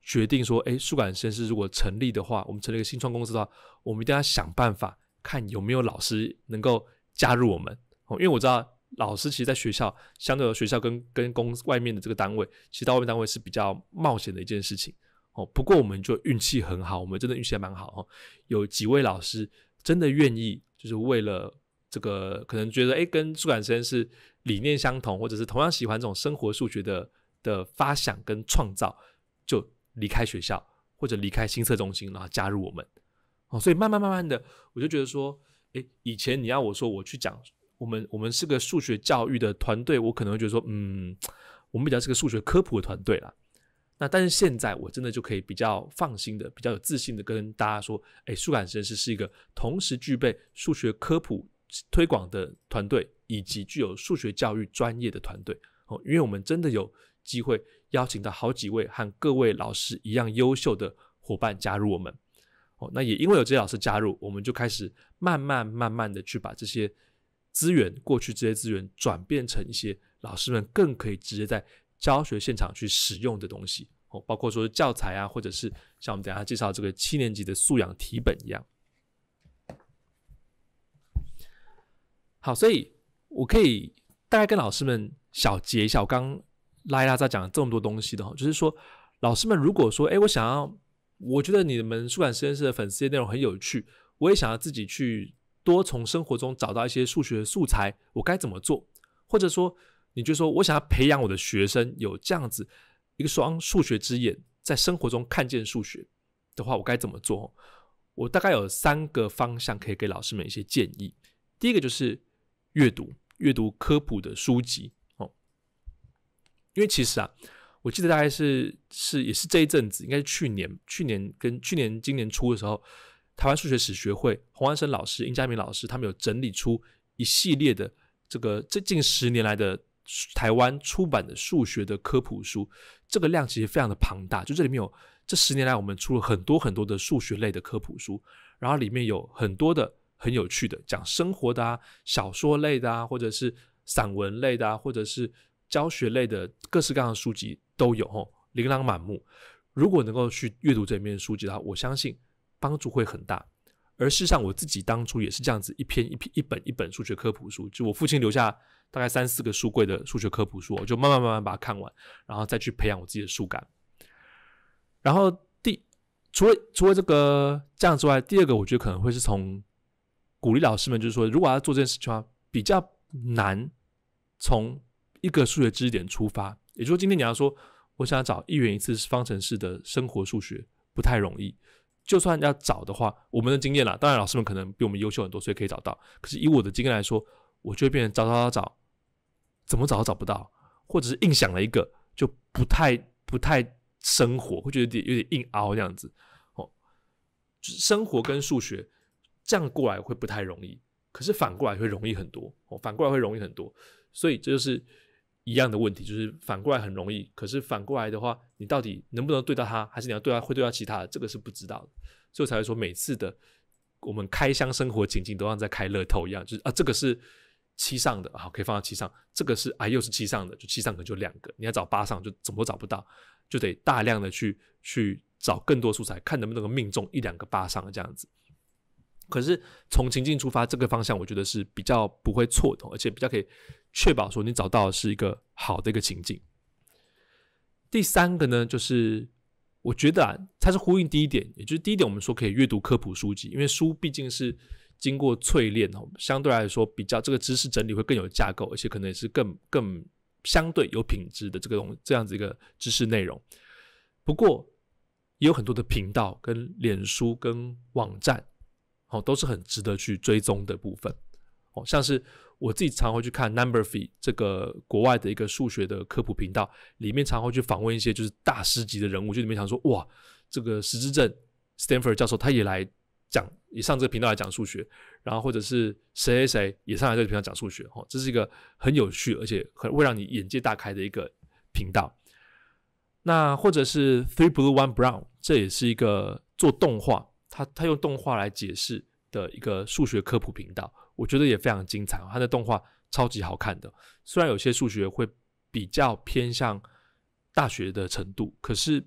决定说，哎，树感实验室如果成立的话，我们成立一个新创公司的话，我们一定要想办法看有没有老师能够加入我们。哦，因为我知道。老师其实，在学校，相对学校跟跟公外面的这个单位，其实到外面单位是比较冒险的一件事情哦。不过我们就运气很好，我们真的运气还蛮好哦。有几位老师真的愿意，就是为了这个，可能觉得哎，跟数感实验室理念相同，或者是同样喜欢这种生活数学的的发想跟创造，就离开学校或者离开新测中心，然后加入我们哦。所以慢慢慢慢的，我就觉得说，哎，以前你要我说我去讲。我们我们是个数学教育的团队，我可能会觉得说，嗯，我们比较是个数学科普的团队了。那但是现在我真的就可以比较放心的、比较有自信的跟大家说，哎，数感实验室是一个同时具备数学科普推广的团队，以及具有数学教育专业的团队哦。因为我们真的有机会邀请到好几位和各位老师一样优秀的伙伴加入我们哦。那也因为有这些老师加入，我们就开始慢慢慢慢的去把这些。资源过去这些资源转变成一些老师们更可以直接在教学现场去使用的东西哦，包括说教材啊，或者是像我们等下介绍这个七年级的素养题本一样。好，所以我可以大概跟老师们小结：一下，我刚拉一拉在讲这么多东西的哈，就是说，老师们如果说，哎，我想要，我觉得你们出展实验室的粉丝内容很有趣，我也想要自己去。多从生活中找到一些数学素材，我该怎么做？或者说，你就说我想要培养我的学生有这样子一个双数学之眼，在生活中看见数学的话，我该怎么做？我大概有三个方向可以给老师们一些建议。第一个就是阅读，阅读科普的书籍哦，因为其实啊，我记得大概是是也是这一阵子，应该是去年，去年跟去年今年初的时候。台湾数学史学会洪安生老师、殷佳明老师，他们有整理出一系列的这个这近十年来的台湾出版的数学的科普书，这个量其实非常的庞大。就这里面有这十年来我们出了很多很多的数学类的科普书，然后里面有很多的很有趣的，讲生活的啊、小说类的啊，或者是散文类的啊，或者是教学类的各式各样的书籍都有，哦，琳琅满目。如果能够去阅读这里面书籍的话，我相信。帮助会很大，而事实上，我自己当初也是这样子，一篇一篇、一本一本数学科普书，就我父亲留下大概三四个书柜的数学科普书，我就慢慢慢慢把它看完，然后再去培养我自己的数感。然后第除了除了这个这样之外，第二个我觉得可能会是从鼓励老师们，就是说，如果要做这件事情的话，比较难，从一个数学知识点出发，也就是说，今天你要说我想找一元一次方程式的生活数学，不太容易。就算要找的话，我们的经验了，当然老师们可能比我们优秀很多，所以可以找到。可是以我的经验来说，我就变成找找找找，怎么找都找不到，或者是硬想了一个就不太不太生活，会觉得有点有点硬凹这样子。哦，生活跟数学这样过来会不太容易，可是反过来会容易很多。哦，反过来会容易很多，所以这就是。一样的问题，就是反过来很容易。可是反过来的话，你到底能不能对到他，还是你要对他会对到其他的，这个是不知道的。所以才会说，每次的我们开箱生活情景都像在开乐透一样，就是啊，这个是七上的好，可以放到七上；这个是啊，又是七上的，就七上可能就两个，你要找八上就怎么都找不到，就得大量的去去找更多素材，看能不能够命中一两个八上的这样子。可是从情境出发，这个方向我觉得是比较不会错的，而且比较可以确保说你找到是一个好的一个情境。第三个呢，就是我觉得啊，它是呼应第一点，也就是第一点我们说可以阅读科普书籍，因为书毕竟是经过淬炼哦，相对来说比较这个知识整理会更有架构，而且可能也是更更相对有品质的这个东这样子一个知识内容。不过也有很多的频道跟脸书跟网站。哦，都是很值得去追踪的部分。哦，像是我自己常会去看 n u m b e r t h r e e 这个国外的一个数学的科普频道，里面常会去访问一些就是大师级的人物。就里面想说，哇，这个石之 Stanford 教授他也来讲，也上这个频道来讲数学。然后或者是谁谁谁也上来这个频道讲数学。哦，这是一个很有趣，而且很会让你眼界大开的一个频道。那或者是 Three Blue One Brown，这也是一个做动画。他他用动画来解释的一个数学科普频道，我觉得也非常精彩。他的动画超级好看的，虽然有些数学会比较偏向大学的程度，可是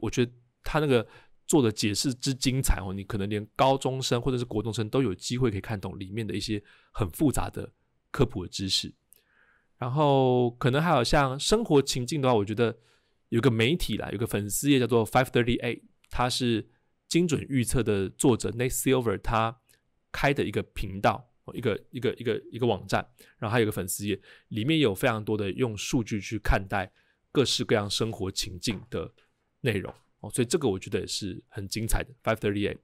我觉得他那个做的解释之精彩哦，你可能连高中生或者是国中生都有机会可以看懂里面的一些很复杂的科普的知识。然后可能还有像生活情境的话，我觉得有个媒体啦，有个粉丝页叫做 Five Thirty Eight，他是。精准预测的作者 Nate Silver 他开的一个频道，一个一个一个一个网站，然后还有一个粉丝页，里面有非常多的用数据去看待各式各样生活情境的内容哦，所以这个我觉得也是很精彩的 Five Thirty Eight。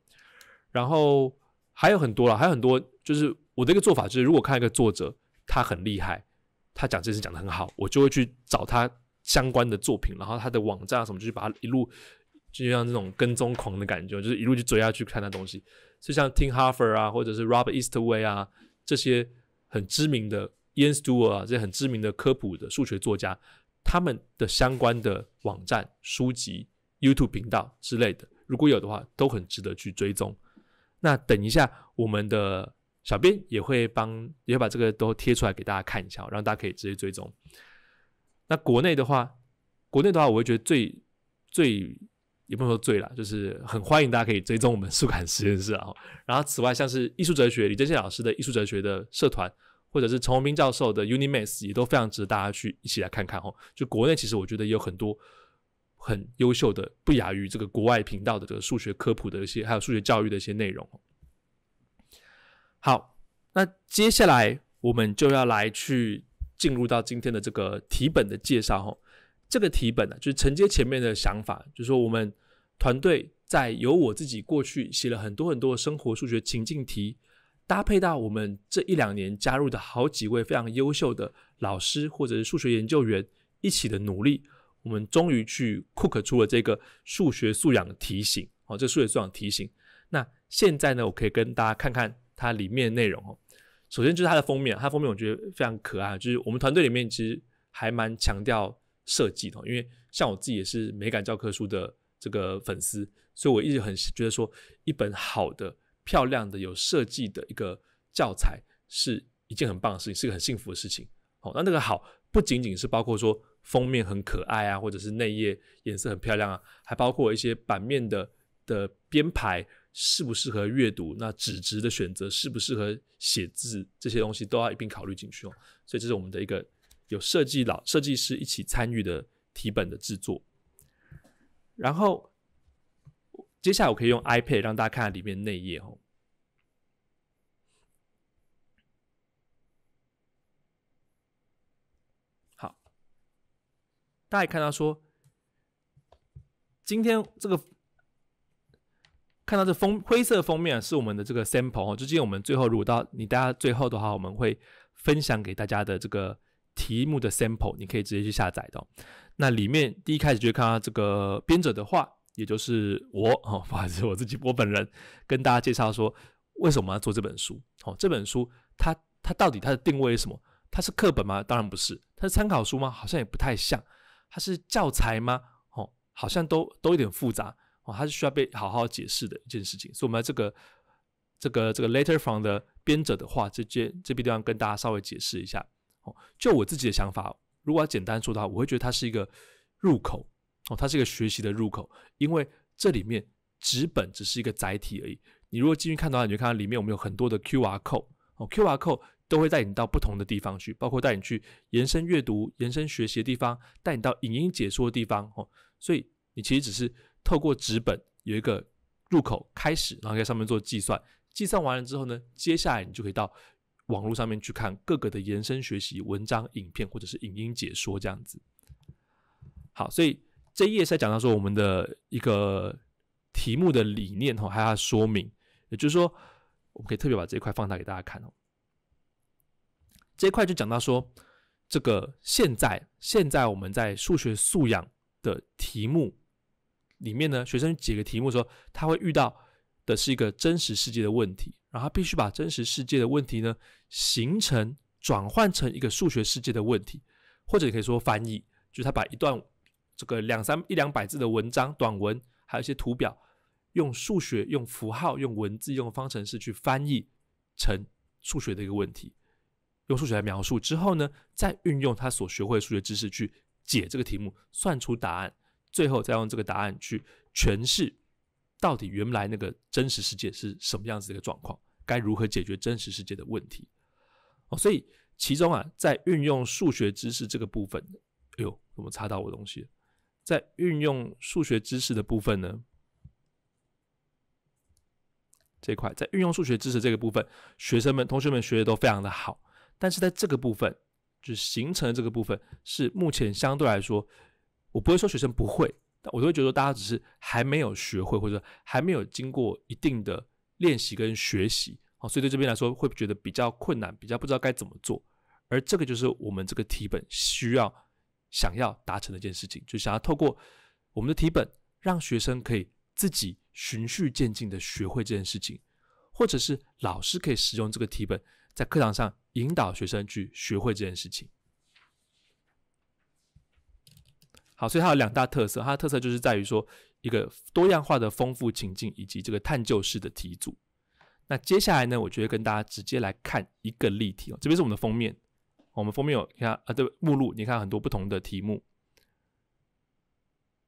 然后还有很多了，还有很多，就是我的一个做法就是，如果看一个作者他很厉害，他讲这些讲的很好，我就会去找他相关的作品，然后他的网站什么，就去把他一路。就像这种跟踪狂的感觉，就是一路就追下去看那东西。就像听哈佛啊，或者是 Rob e a s t w a y 啊这些很知名的 Ian Stewart 啊这些很知名的科普的数学作家，他们的相关的网站、书籍、YouTube 频道之类的，如果有的话，都很值得去追踪。那等一下，我们的小编也会帮，也会把这个都贴出来给大家看一下，让大家可以直接追踪。那国内的话，国内的话，我会觉得最最。也不能说醉了，就是很欢迎大家可以追踪我们数感实验室啊。然后，此外像是艺术哲学李正宪老师的艺术哲学的社团，或者是陈宏斌教授的 Unimax，也都非常值得大家去一起来看看哦。就国内其实我觉得有很多很优秀的，不亚于这个国外频道的这个数学科普的一些，还有数学教育的一些内容。好，那接下来我们就要来去进入到今天的这个题本的介绍哦。这个题本呢，就是承接前面的想法，就是说我们。团队在由我自己过去写了很多很多生活数学情境题，搭配到我们这一两年加入的好几位非常优秀的老师或者是数学研究员一起的努力，我们终于去 cook 出了这个数学素养提醒哦。这数学素养提醒，那现在呢，我可以跟大家看看它里面的内容哦。首先就是它的封面，它封面我觉得非常可爱，就是我们团队里面其实还蛮强调设计哦，因为像我自己也是美感教科书的。这个粉丝，所以我一直很觉得说，一本好的、漂亮的、有设计的一个教材，是一件很棒的事情，是个很幸福的事情。哦，那那个好，不仅仅是包括说封面很可爱啊，或者是内页颜色很漂亮啊，还包括一些版面的的编排适不适合阅读，那纸质的选择适不适合写字，这些东西都要一并考虑进去哦。所以这是我们的一个有设计老设计师一起参与的题本的制作。然后，接下来我可以用 iPad 让大家看里面内页哦。好，大家也看到说，今天这个看到这封灰色封面是我们的这个 sample 哦，就今天我们最后如果到你大家最后的话，我们会分享给大家的这个题目的 sample，你可以直接去下载的。那里面第一开始就看到这个编者的话，也就是我哦，不好意思，我自己我本人跟大家介绍说，为什么要做这本书？哦，这本书它它到底它的定位是什么？它是课本吗？当然不是。它是参考书吗？好像也不太像。它是教材吗？哦，好像都都有点复杂哦，它是需要被好好解释的一件事情。所以，我们这个这个这个 letter from 的编者的话，这这这地方跟大家稍微解释一下。哦，就我自己的想法。如果要简单说的话，我会觉得它是一个入口哦，它是一个学习的入口，因为这里面纸本只是一个载体而已。你如果进去看的话，你就看到里面我们有很多的 Q R code 哦，Q R code 都会带你到不同的地方去，包括带你去延伸阅读、延伸学习的地方，带你到影音解说的地方哦。所以你其实只是透过纸本有一个入口开始，然后在上面做计算，计算完了之后呢，接下来你就可以到。网络上面去看各个的延伸学习文章、影片或者是影音解说这样子。好，所以这一页在讲到说我们的一个题目的理念哦，还有它说明，也就是说，我们可以特别把这一块放大给大家看哦。这一块就讲到说，这个现在现在我们在数学素养的题目里面呢，学生解个题目说，他会遇到的是一个真实世界的问题。然后他必须把真实世界的问题呢，形成转换成一个数学世界的问题，或者也可以说翻译，就是他把一段这个两三一两百字的文章、短文，还有一些图表，用数学、用符号、用文字、用方程式去翻译成数学的一个问题，用数学来描述之后呢，再运用他所学会的数学知识去解这个题目，算出答案，最后再用这个答案去诠释。到底原来那个真实世界是什么样子的一个状况？该如何解决真实世界的问题？哦，所以其中啊，在运用数学知识这个部分，哎呦，怎么擦到我东西？在运用数学知识的部分呢，这块在运用数学知识这个部分，学生们、同学们学的都非常的好。但是在这个部分，就是形成这个部分，是目前相对来说，我不会说学生不会。但我都会觉得大家只是还没有学会，或者还没有经过一定的练习跟学习，所以对这边来说会觉得比较困难，比较不知道该怎么做。而这个就是我们这个题本需要想要达成的一件事情，就想要透过我们的题本，让学生可以自己循序渐进的学会这件事情，或者是老师可以使用这个题本在课堂上引导学生去学会这件事情。好，所以它有两大特色，它的特色就是在于说一个多样化的丰富情境以及这个探究式的题组。那接下来呢，我觉得跟大家直接来看一个例题哦，这边是我们的封面，我们封面有你看啊，对，目录，你看很多不同的题目。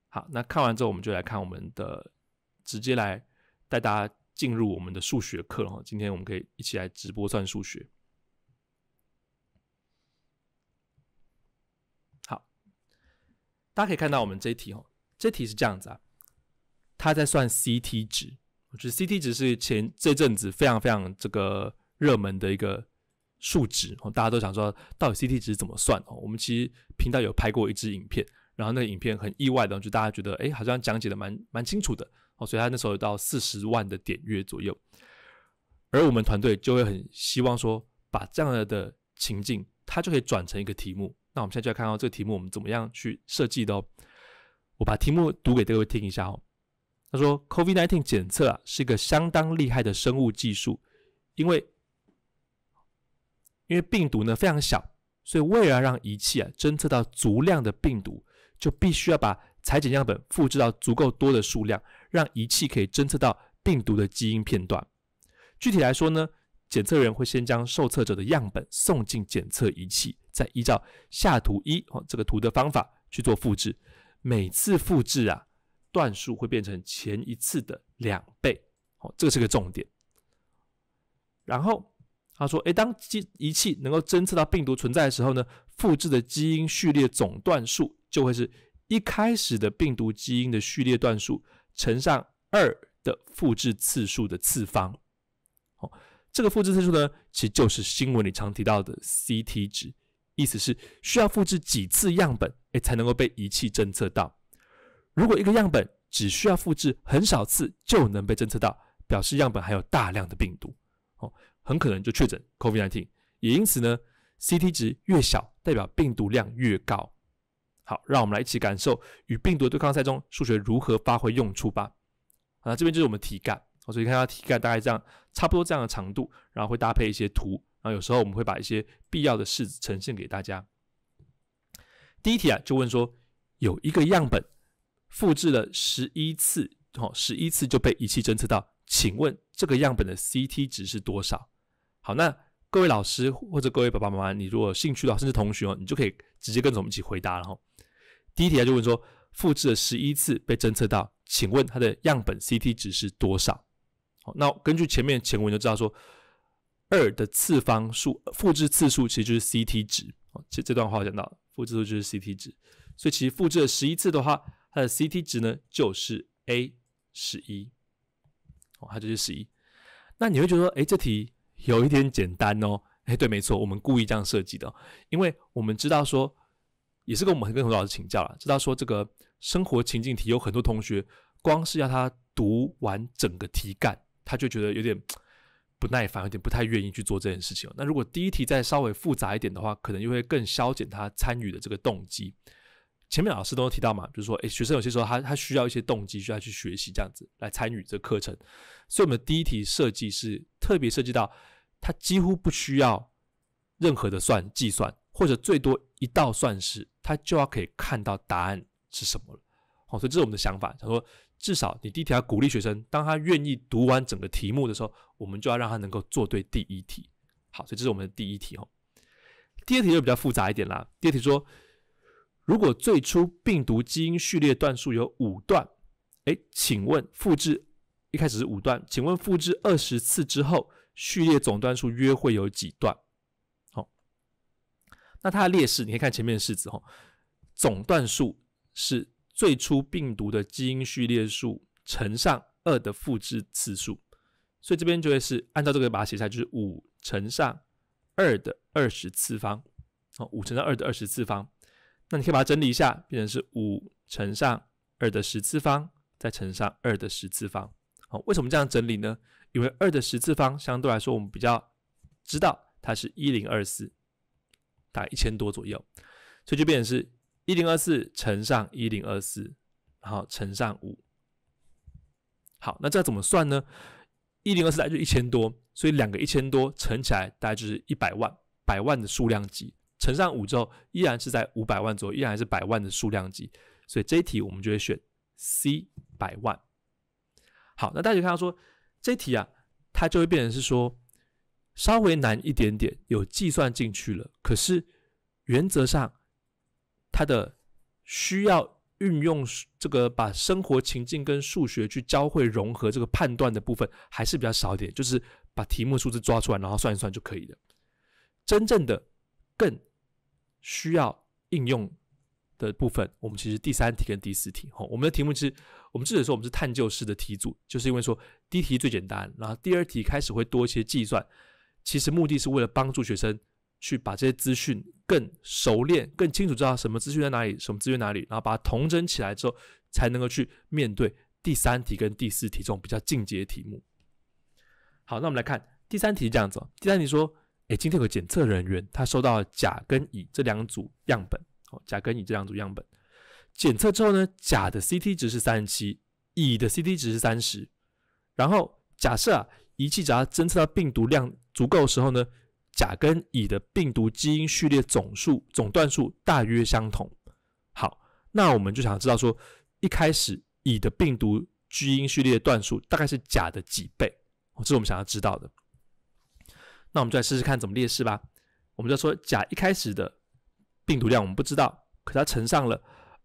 好，那看完之后，我们就来看我们的，直接来带大家进入我们的数学课。然今天我们可以一起来直播算数学。大家可以看到，我们这题哦，这题是这样子啊，他在算 CT 值。我觉得 CT 值是前这阵子非常非常这个热门的一个数值哦，大家都想说到底 CT 值怎么算哦。我们其实频道有拍过一支影片，然后那个影片很意外的，就大家觉得哎，好像讲解的蛮蛮清楚的哦，所以他那时候有到四十万的点阅左右。而我们团队就会很希望说，把这样的情境，它就可以转成一个题目。那我们现在就来看哦，这个题目我们怎么样去设计的哦？我把题目读给各位听一下哦。他说，COVID-19 检测啊是一个相当厉害的生物技术，因为因为病毒呢非常小，所以为了让仪器啊侦测到足量的病毒，就必须要把裁剪样本复制到足够多的数量，让仪器可以侦测到病毒的基因片段。具体来说呢？检测员会先将受测者的样本送进检测仪器，再依照下图一哦这个图的方法去做复制。每次复制啊，段数会变成前一次的两倍，哦，这个是个重点。然后他说，哎，当机仪器能够侦测到病毒存在的时候呢，复制的基因序列总段数就会是一开始的病毒基因的序列段数乘上二的复制次数的次方。这个复制次数呢，其实就是新闻里常提到的 CT 值，意思是需要复制几次样本，哎，才能够被仪器侦测到。如果一个样本只需要复制很少次就能被侦测到，表示样本含有大量的病毒，哦，很可能就确诊 COVID-19。也因此呢，CT 值越小，代表病毒量越高。好，让我们来一起感受与病毒对抗赛中数学如何发挥用处吧。啊，这边就是我们题干。哦，所以看到题干大概这样，差不多这样的长度，然后会搭配一些图，然后有时候我们会把一些必要的式子呈现给大家。第一题啊，就问说有一个样本复制了十一次，好十一次就被仪器侦测到，请问这个样本的 CT 值是多少？好，那各位老师或者各位爸爸妈妈，你如果兴趣的话，甚至同学哦，你就可以直接跟着我们一起回答了。哈，第一题啊，就问说复制了十一次被侦测到，请问它的样本 CT 值是多少？好，那根据前面前文就知道说，二的次方数复制次数其实就是 C T 值。好，这这段话讲到复制数就是 C T 值，所以其实复制了十一次的话，它的 C T 值呢就是 A 十一。哦，它就是十一。那你会觉得说，哎，这题有一点简单哦？哎，对，没错，我们故意这样设计的，因为我们知道说，也是跟我们跟何老师请教了，知道说这个生活情境题有很多同学光是要他读完整个题干。他就觉得有点 不耐烦，有点不太愿意去做这件事情那如果第一题再稍微复杂一点的话，可能就会更消减他参与的这个动机。前面老师都提到嘛，就是说，诶，学生有些时候他他需要一些动机，需要去学习这样子来参与这个课程。所以，我们第一题设计是特别设计到他几乎不需要任何的算计算，或者最多一道算式，他就要可以看到答案是什么了。好，所以这是我们的想法。他说。至少你第一题要鼓励学生，当他愿意读完整个题目的时候，我们就要让他能够做对第一题。好，所以这是我们的第一题哦。第二题就比较复杂一点啦。第二题说，如果最初病毒基因序列段数有五段，哎，请问复制一开始是五段，请问复制二十次之后，序列总段数约会有几段？好，那它的列式你可以看前面的式子哦，总段数是。最初病毒的基因序列数乘上二的复制次数，所以这边就会是按照这个把它写下来，就是五乘上二的二十次方，哦，五乘上二的二十次方。那你可以把它整理一下，变成是五乘上二的十次方再乘上二的十次方。哦，为什么这样整理呢？因为二的十次方相对来说我们比较知道它是一零二四，大概一千多左右，所以就变成是。一零二四乘上一零二四，然后乘上五。好，那这怎么算呢？一零二四大概就一千多，所以两个一千多乘起来大概就是一百万，百万的数量级。乘上五之后，依然是在五百万左右，依然还是百万的数量级。所以这一题我们就会选 C，百万。好，那大家看到说，这题啊，它就会变成是说，稍微难一点点，有计算进去了，可是原则上。它的需要运用这个把生活情境跟数学去交汇融合这个判断的部分还是比较少一点，就是把题目数字抓出来，然后算一算就可以了。真正的更需要应用的部分，我们其实第三题跟第四题，哈，我们的题目其实我们记得说我们是探究式的题组，就是因为说第一题最简单，然后第二题开始会多一些计算，其实目的是为了帮助学生去把这些资讯。更熟练、更清楚，知道什么资讯在哪里，什么资讯哪里，然后把它统整起来之后，才能够去面对第三题跟第四题这种比较进阶题目。好，那我们来看第三题这样子。第三题说：诶，今天有个检测人员，他收到甲跟乙这两组样本。哦，甲跟乙这两组样本检测之后呢，甲的 CT 值是三十七，乙的 CT 值是三十。然后假设啊，仪器只要侦测到病毒量足够的时候呢？甲跟乙的病毒基因序列总数总段数大约相同。好，那我们就想知道说，一开始乙的病毒基因序列段数大概是甲的几倍？哦，这是我们想要知道的。那我们就来试试看怎么列式吧。我们就说甲一开始的病毒量我们不知道，可它乘上了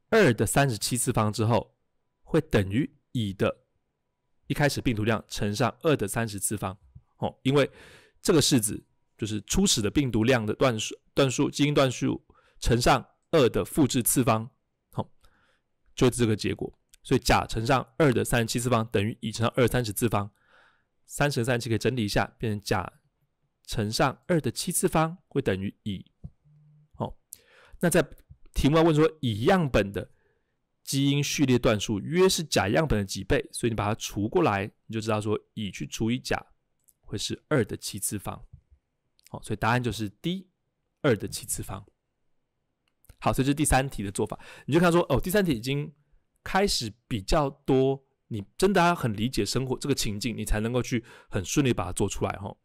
二的三十七次方之后，会等于乙的一开始病毒量乘上二的三十次方。哦，因为这个式子。就是初始的病毒量的段数，段数基因段数乘上二的复制次方，好，就是这个结果。所以甲乘上二的三十七次方等于乙乘上二三十次方，三乘三十七可以整理一下，变成甲乘上二的七次方会等于乙。好，那在题目问说乙样本的基因序列段数约是甲样本的几倍，所以你把它除过来，你就知道说乙去除以甲会是二的七次方。所以答案就是 D 二的七次方。好，所以这是第三题的做法。你就看说，哦，第三题已经开始比较多，你真的要很理解生活这个情境，你才能够去很顺利把它做出来。哈，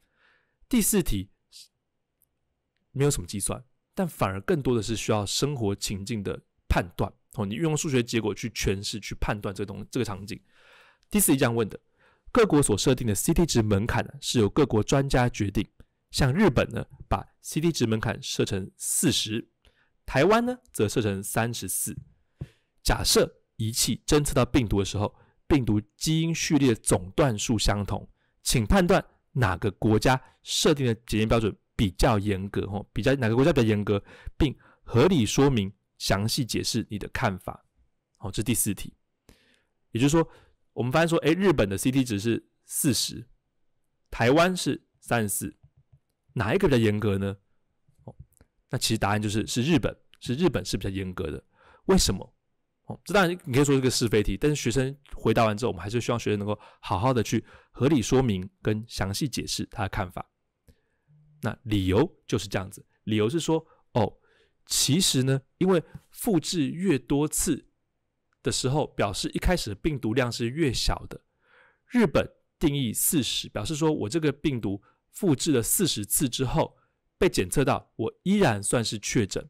第四题没有什么计算，但反而更多的是需要生活情境的判断。哦，你运用数学结果去诠释、去判断这东这个场景。第四题这样问的：各国所设定的 CT 值门槛呢，是由各国专家决定。像日本呢，把 C T 值门槛设成四十，台湾呢则设成三十四。假设仪器侦测到病毒的时候，病毒基因序列总段数相同，请判断哪个国家设定的检验标准比较严格？哦，比较哪个国家比较严格，并合理说明、详细解释你的看法。哦，这是第四题。也就是说，我们发现说，哎，日本的 C T 值是四十，台湾是三十四。哪一个比较严格呢？哦，那其实答案就是是日本，是日本是比较严格的。为什么？哦，这当然你可以说这个是非题，但是学生回答完之后，我们还是希望学生能够好好的去合理说明跟详细解释他的看法。那理由就是这样子，理由是说哦，其实呢，因为复制越多次的时候，表示一开始病毒量是越小的。日本定义四十，表示说我这个病毒。复制了四十次之后，被检测到，我依然算是确诊。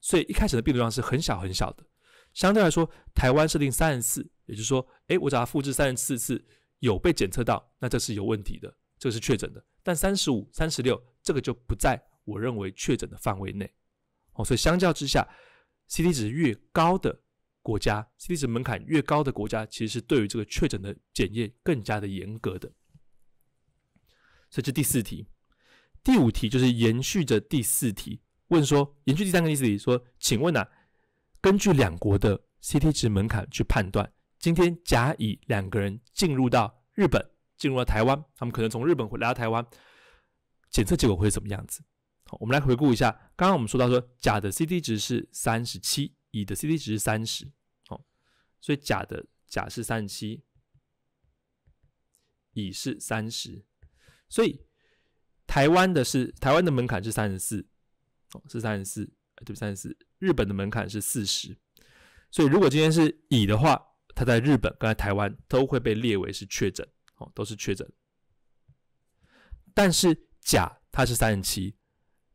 所以一开始的病毒量是很小很小的。相对来说，台湾设定三十四，也就是说，诶，我只要复制三十四次有被检测到，那这是有问题的，这个是确诊的。但三十五、三十六这个就不在我认为确诊的范围内。哦，所以相较之下，Ct 值越高的国家，Ct 值门槛越高的国家，其实对于这个确诊的检验更加的严格。的所以这第四题，第五题就是延续着第四题问说，延续第三个意思，题说，请问呐，根据两国的 CT 值门槛去判断，今天甲乙两个人进入到日本，进入了台湾，他们可能从日本回到台湾，检测结果会是怎么样子？好，我们来回顾一下，刚刚我们说到说，甲的 CT 值是三十七，乙的 CT 值是三十，哦，所以甲的甲是三十七，乙是三十。所以，台湾的是台湾的门槛是三十四，哦，是三十四，对，三十四。日本的门槛是四十，所以如果今天是乙的话，他在日本、跟在台湾都会被列为是确诊，哦，都是确诊。但是甲他是三十七，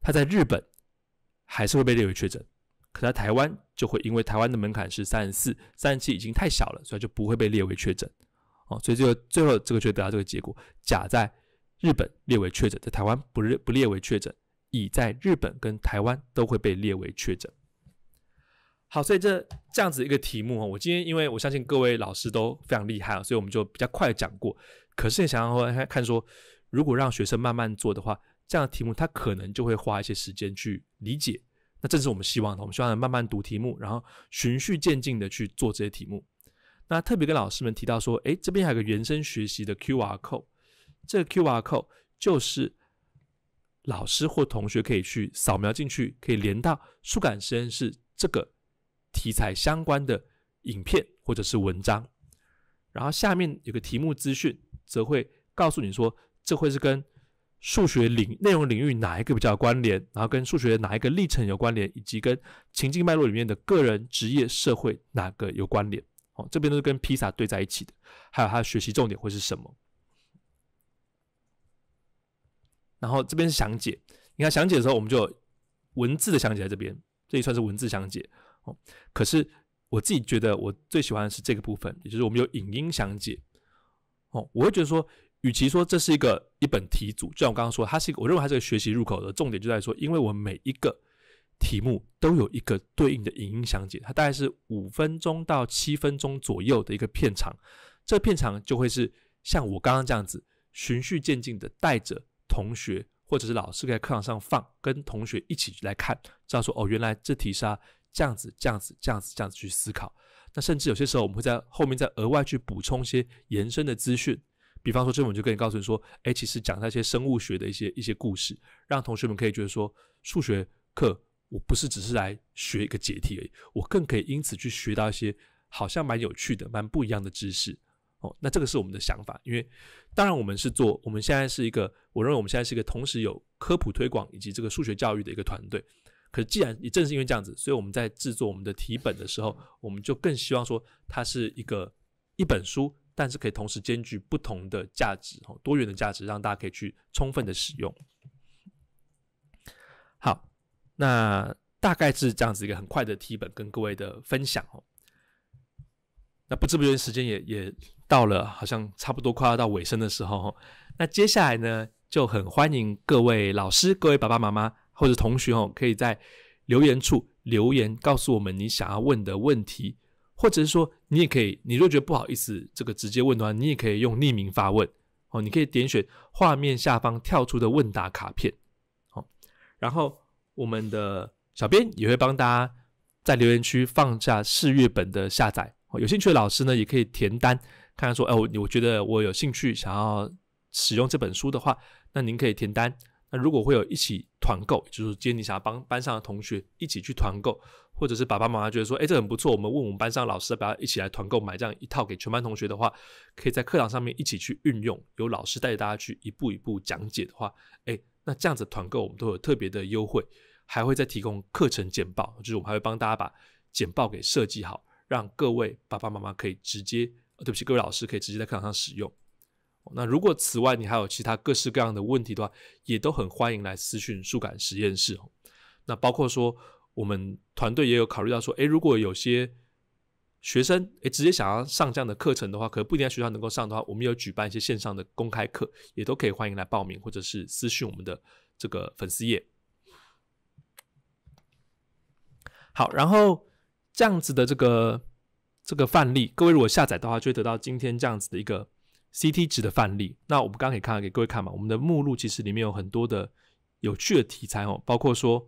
他在日本还是会被列为确诊，可在台湾就会因为台湾的门槛是三十四，三十七已经太小了，所以就不会被列为确诊，哦，所以这个最后这个就得到这个结果，甲在。日本列为确诊，在台湾不列不列为确诊，已在日本跟台湾都会被列为确诊。好，所以这这样子一个题目哦，我今天因为我相信各位老师都非常厉害啊，所以我们就比较快讲过。可是你想想看，看说如果让学生慢慢做的话，这样的题目他可能就会花一些时间去理解。那这是我们希望的，我们希望慢慢读题目，然后循序渐进的去做这些题目。那特别跟老师们提到说，诶，这边还有个原生学习的 Q R code。这个 Q R code 就是老师或同学可以去扫描进去，可以连到数感实验室这个题材相关的影片或者是文章。然后下面有个题目资讯，则会告诉你说，这会是跟数学领内容领域哪一个比较关联，然后跟数学哪一个历程有关联，以及跟情境脉络里面的个人、职业、社会哪个有关联。哦，这边都是跟披萨对在一起的，还有它的学习重点会是什么？然后这边是详解，你看详解的时候，我们就文字的详解在这边，这一算是文字详解哦。可是我自己觉得我最喜欢的是这个部分，也就是我们有影音详解哦。我会觉得说，与其说这是一个一本题组，就像我刚刚说，它是一个我认为它是个学习入口的重点，就在说，因为我每一个题目都有一个对应的影音详解，它大概是五分钟到七分钟左右的一个片长，这片长就会是像我刚刚这样子循序渐进的带着。同学或者是老师在课堂上放，跟同学一起来看，这样说哦，原来这题是这样子、这样子、这样子、这样子去思考。那甚至有些时候，我们会在后面再额外去补充一些延伸的资讯，比方说这，我就跟你告诉你说，哎，其实讲那些生物学的一些一些故事，让同学们可以觉得说，数学课我不是只是来学一个解题而已，我更可以因此去学到一些好像蛮有趣的、蛮不一样的知识。那这个是我们的想法，因为当然我们是做，我们现在是一个，我认为我们现在是一个同时有科普推广以及这个数学教育的一个团队。可是既然也正是因为这样子，所以我们在制作我们的题本的时候，我们就更希望说它是一个一本书，但是可以同时兼具不同的价值哦，多元的价值，让大家可以去充分的使用。好，那大概是这样子一个很快的题本跟各位的分享哦。那不知不觉时间也也到了，好像差不多快要到尾声的时候。那接下来呢，就很欢迎各位老师、各位爸爸妈妈或者同学哦，可以在留言处留言，告诉我们你想要问的问题，或者是说你也可以，你若觉得不好意思这个直接问的话，你也可以用匿名发问哦。你可以点选画面下方跳出的问答卡片，好，然后我们的小编也会帮大家在留言区放下试阅本的下载。有兴趣的老师呢，也可以填单，看看说，哎，我我觉得我有兴趣想要使用这本书的话，那您可以填单。那如果会有一起团购，就是天你想要帮班上的同学一起去团购，或者是爸爸妈妈觉得说，哎，这很不错，我们问我们班上老师，要不要一起来团购买这样一套给全班同学的话，可以在课堂上面一起去运用，有老师带大家去一步一步讲解的话，哎，那这样子团购我们都有特别的优惠，还会再提供课程简报，就是我们还会帮大家把简报给设计好。让各位爸爸妈妈可以直接，对不起，各位老师可以直接在课堂上使用。那如果此外你还有其他各式各样的问题的话，也都很欢迎来私讯树感实验室。那包括说，我们团队也有考虑到说，哎，如果有些学生哎直接想要上这样的课程的话，可能不一定在学校能够上的话，我们有举办一些线上的公开课，也都可以欢迎来报名或者是私讯我们的这个粉丝页。好，然后。这样子的这个这个范例，各位如果下载的话，就会得到今天这样子的一个 CT 值的范例。那我们刚刚也看给各位看嘛，我们的目录其实里面有很多的有趣的题材哦，包括说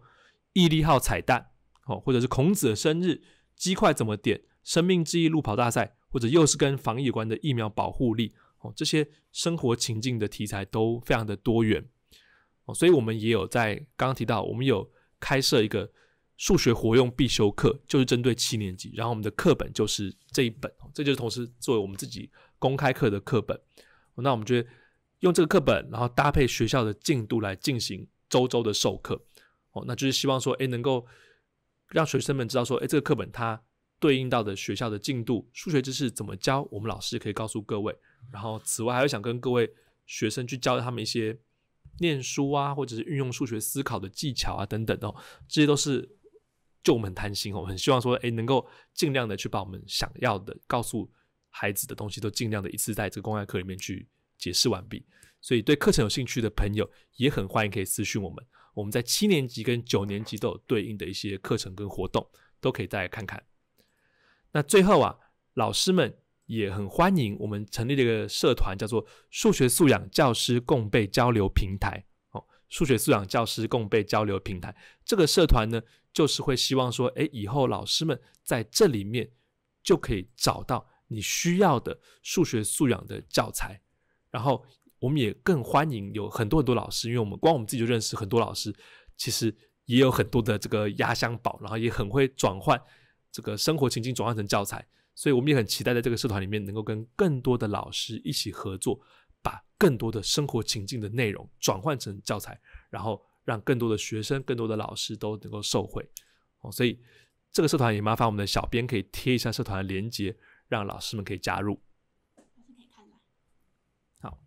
毅力号彩蛋哦，或者是孔子的生日，鸡块怎么点，生命之翼路跑大赛，或者又是跟防疫有关的疫苗保护力哦，这些生活情境的题材都非常的多元哦。所以我们也有在刚刚提到，我们有开设一个。数学活用必修课就是针对七年级，然后我们的课本就是这一本，这就是同时作为我们自己公开课的课本。那我们就用这个课本，然后搭配学校的进度来进行周周的授课。哦，那就是希望说，哎，能够让学生们知道说，哎，这个课本它对应到的学校的进度，数学知识怎么教，我们老师可以告诉各位。然后，此外，还有想跟各位学生去教他们一些念书啊，或者是运用数学思考的技巧啊，等等哦，这些都是。就我们贪心们很希望说，哎，能够尽量的去把我们想要的告诉孩子的东西，都尽量的一次在这个公开课里面去解释完毕。所以对课程有兴趣的朋友，也很欢迎可以私信我们。我们在七年级跟九年级都有对应的一些课程跟活动，都可以再来看看。那最后啊，老师们也很欢迎我们成立了一个社团，叫做“数学素养教师共备交流平台”。数学素养教师共备交流平台，这个社团呢，就是会希望说，诶，以后老师们在这里面就可以找到你需要的数学素养的教材。然后，我们也更欢迎有很多很多老师，因为我们光我们自己就认识很多老师，其实也有很多的这个压箱宝，然后也很会转换这个生活情境转换成教材，所以我们也很期待在这个社团里面能够跟更多的老师一起合作。把更多的生活情境的内容转换成教材，然后让更多的学生、更多的老师都能够受惠哦。所以这个社团也麻烦我们的小编可以贴一下社团的链接，让老师们可以加入。好，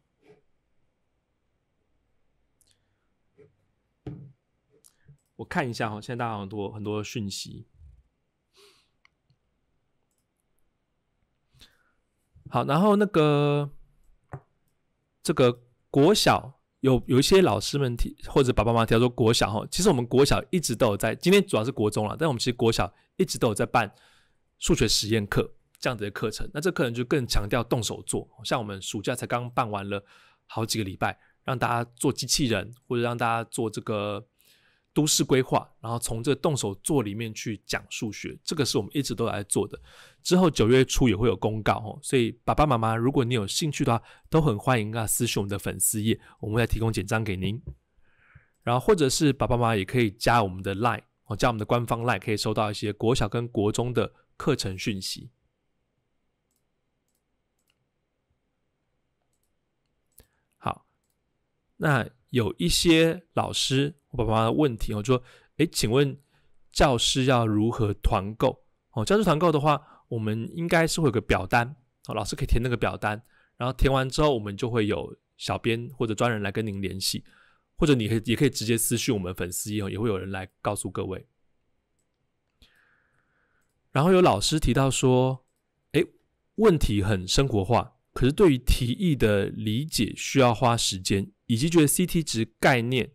我看一下哈，现在大家很多很多讯息。好，然后那个。这个国小有有一些老师们提或者爸爸妈妈提到说国小哈，其实我们国小一直都有在，今天主要是国中了，但我们其实国小一直都有在办数学实验课这样子的课程。那这课程就更强调动手做，像我们暑假才刚办完了好几个礼拜，让大家做机器人或者让大家做这个。都市规划，然后从这动手做里面去讲数学，这个是我们一直都来做的。之后九月初也会有公告哦，所以爸爸妈妈，如果你有兴趣的话，都很欢迎啊，私讯我们的粉丝页，我们来提供简章给您。然后或者是爸爸妈妈也可以加我们的 Line 哦，加我们的官方 Line，可以收到一些国小跟国中的课程讯息。好，那。有一些老师，我爸爸妈妈的问题，我就说，哎，请问教师要如何团购？哦，教师团购的话，我们应该是会有个表单，哦，老师可以填那个表单，然后填完之后，我们就会有小编或者专人来跟您联系，或者你可也可以直接私信我们粉丝页，也会有人来告诉各位。然后有老师提到说，哎，问题很生活化，可是对于提议的理解需要花时间。以及觉得 CT 值概念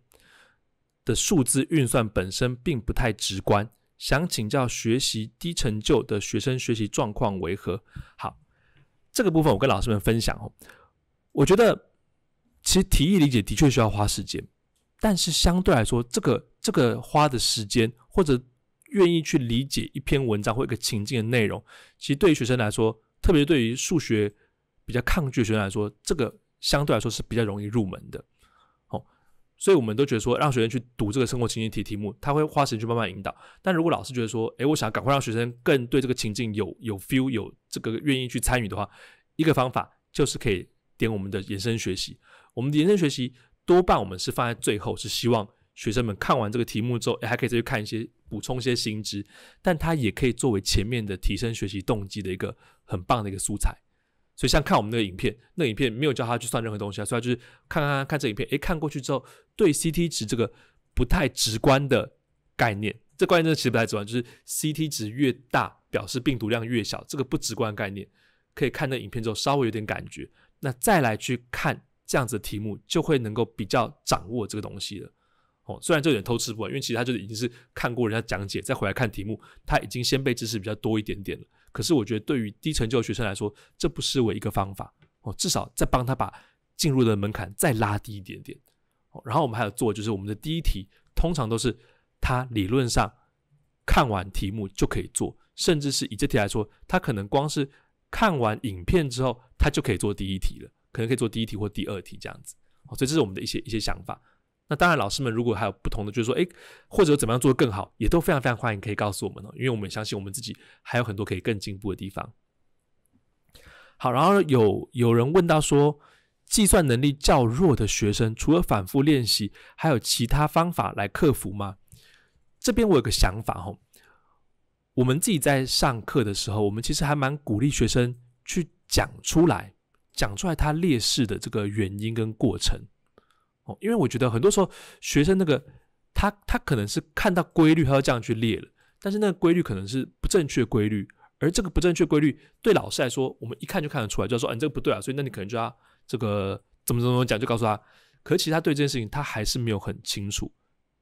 的数字运算本身并不太直观，想请教学习低成就的学生学习状况为何？好，这个部分我跟老师们分享哦。我觉得其实题意理解的确需要花时间，但是相对来说，这个这个花的时间或者愿意去理解一篇文章或一个情境的内容，其实对于学生来说，特别是对于数学比较抗拒的学生来说，这个。相对来说是比较容易入门的，哦，所以我们都觉得说，让学生去读这个生活情境题题目，他会花时间去慢慢引导。但如果老师觉得说，诶，我想赶快让学生更对这个情境有有 feel，有这个愿意去参与的话，一个方法就是可以点我们的延伸学习。我们延伸学习多半我们是放在最后，是希望学生们看完这个题目之后，还可以再去看一些补充一些新知。但它也可以作为前面的提升学习动机的一个很棒的一个素材。所以像看我们那个影片，那影片没有叫他去算任何东西啊，所以他就是看看看这影片，哎，看过去之后，对 CT 值这个不太直观的概念，这关念真的其实不太直观，就是 CT 值越大表示病毒量越小，这个不直观的概念，可以看那影片之后稍微有点感觉，那再来去看这样子的题目，就会能够比较掌握这个东西了。哦，虽然这有点偷吃不完，因为其实他就是已经是看过人家讲解，再回来看题目，他已经先背知识比较多一点点了。可是我觉得，对于低成就学生来说，这不失为一个方法哦。至少再帮他把进入的门槛再拉低一点点。哦，然后我们还有做，就是我们的第一题通常都是他理论上看完题目就可以做，甚至是以这题来说，他可能光是看完影片之后，他就可以做第一题了，可能可以做第一题或第二题这样子。哦，所以这是我们的一些一些想法。那当然，老师们如果还有不同的，就是说，诶，或者怎么样做得更好，也都非常非常欢迎可以告诉我们哦，因为我们相信我们自己还有很多可以更进步的地方。好，然后有有人问到说，计算能力较弱的学生，除了反复练习，还有其他方法来克服吗？这边我有个想法哦，我们自己在上课的时候，我们其实还蛮鼓励学生去讲出来，讲出来他劣势的这个原因跟过程。因为我觉得很多时候学生那个他他可能是看到规律，他要这样去列了，但是那个规律可能是不正确规律，而这个不正确规律对老师来说，我们一看就看得出来，就说嗯这个不对啊，所以那你可能就要这个怎么怎么怎么讲，就告诉他。可其实他对这件事情他还是没有很清楚。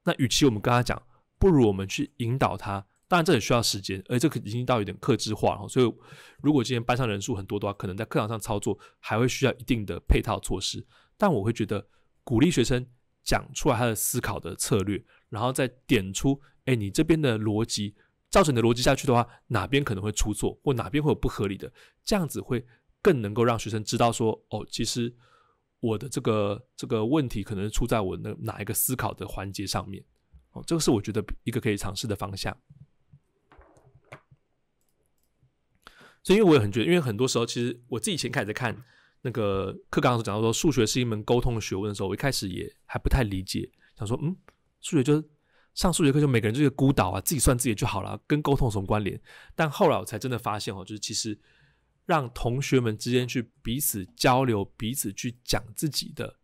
那与其我们跟他讲，不如我们去引导他。当然这也需要时间，而这已经到有点克制化了。所以如果今天班上人数很多的话，可能在课堂上操作还会需要一定的配套措施。但我会觉得。鼓励学生讲出来他的思考的策略，然后再点出：哎，你这边的逻辑造成的逻辑下去的话，哪边可能会出错，或哪边会有不合理的？这样子会更能够让学生知道说：哦，其实我的这个这个问题可能出在我那哪一个思考的环节上面。哦，这个是我觉得一个可以尝试的方向。所以，因为我也很觉得，因为很多时候，其实我自己以前开始看。那个课刚刚讲到说数学是一门沟通的学问的时候，我一开始也还不太理解，想说嗯，数学就上数学课就每个人就是孤岛啊，自己算自己就好了，跟沟通有什么关联？但后来我才真的发现哦，就是其实让同学们之间去彼此交流、彼此去讲自己的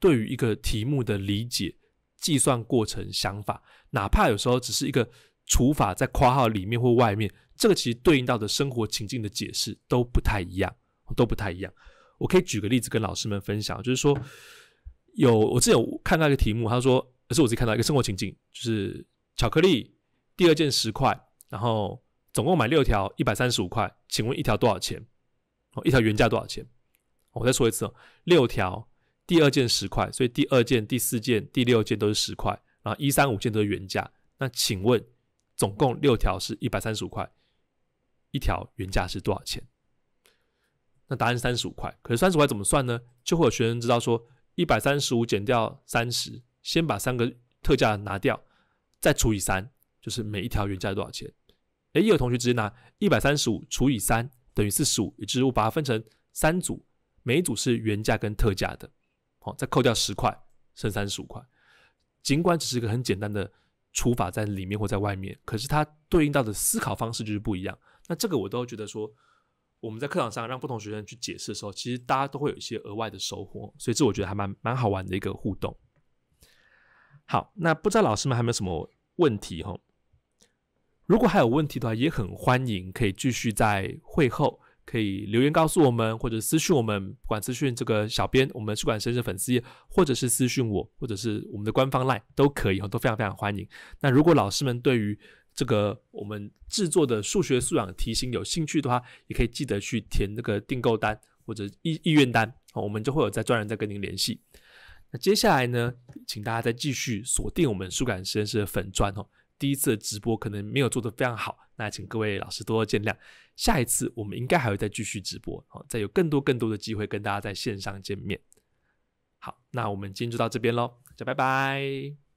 对于一个题目的理解、计算过程、想法，哪怕有时候只是一个除法在括号里面或外面，这个其实对应到的生活情境的解释都不太一样，都不太一样。我可以举个例子跟老师们分享，就是说，有我之前有看到一个题目，他说，可是我自己看到一个生活情境，就是巧克力第二件十块，然后总共买六条一百三十五块，请问一条多少钱？哦，一条原价多少钱？我再说一次，哦，六条第二件十块，所以第二件、第四件、第六件都是十块，然后一、三、五件都是原价。那请问总共六条是一百三十五块，一条原价是多少钱？那答案三十五块，可是三十块怎么算呢？就会有学生知道说一百三十五减掉三十，先把三个特价拿掉，再除以三，就是每一条原价多少钱。诶，也有同学直接拿一百三十五除以三等于四十五，也就是我把它分成三组，每一组是原价跟特价的，好，再扣掉十块，剩三十五块。尽管只是个很简单的除法在里面或在外面，可是它对应到的思考方式就是不一样。那这个我都觉得说。我们在课堂上让不同学生去解释的时候，其实大家都会有一些额外的收获，所以这我觉得还蛮蛮好玩的一个互动。好，那不知道老师们有没有什么问题哈？如果还有问题的话，也很欢迎可以继续在会后可以留言告诉我们，或者私信我们，不管私讯这个小编，我们是管学生粉丝或者是私信我，或者是我们的官方 LINE 都可以哈，都非常非常欢迎。那如果老师们对于这个我们制作的数学素养题型，有兴趣的话，也可以记得去填那个订购单或者意意愿单，我们就会有在专人再跟您联系。那接下来呢，请大家再继续锁定我们数感实验室的粉钻哦。第一次直播可能没有做的非常好，那请各位老师多多见谅。下一次我们应该还会再继续直播，哦，再有更多更多的机会跟大家在线上见面。好，那我们今天就到这边喽，大家拜拜。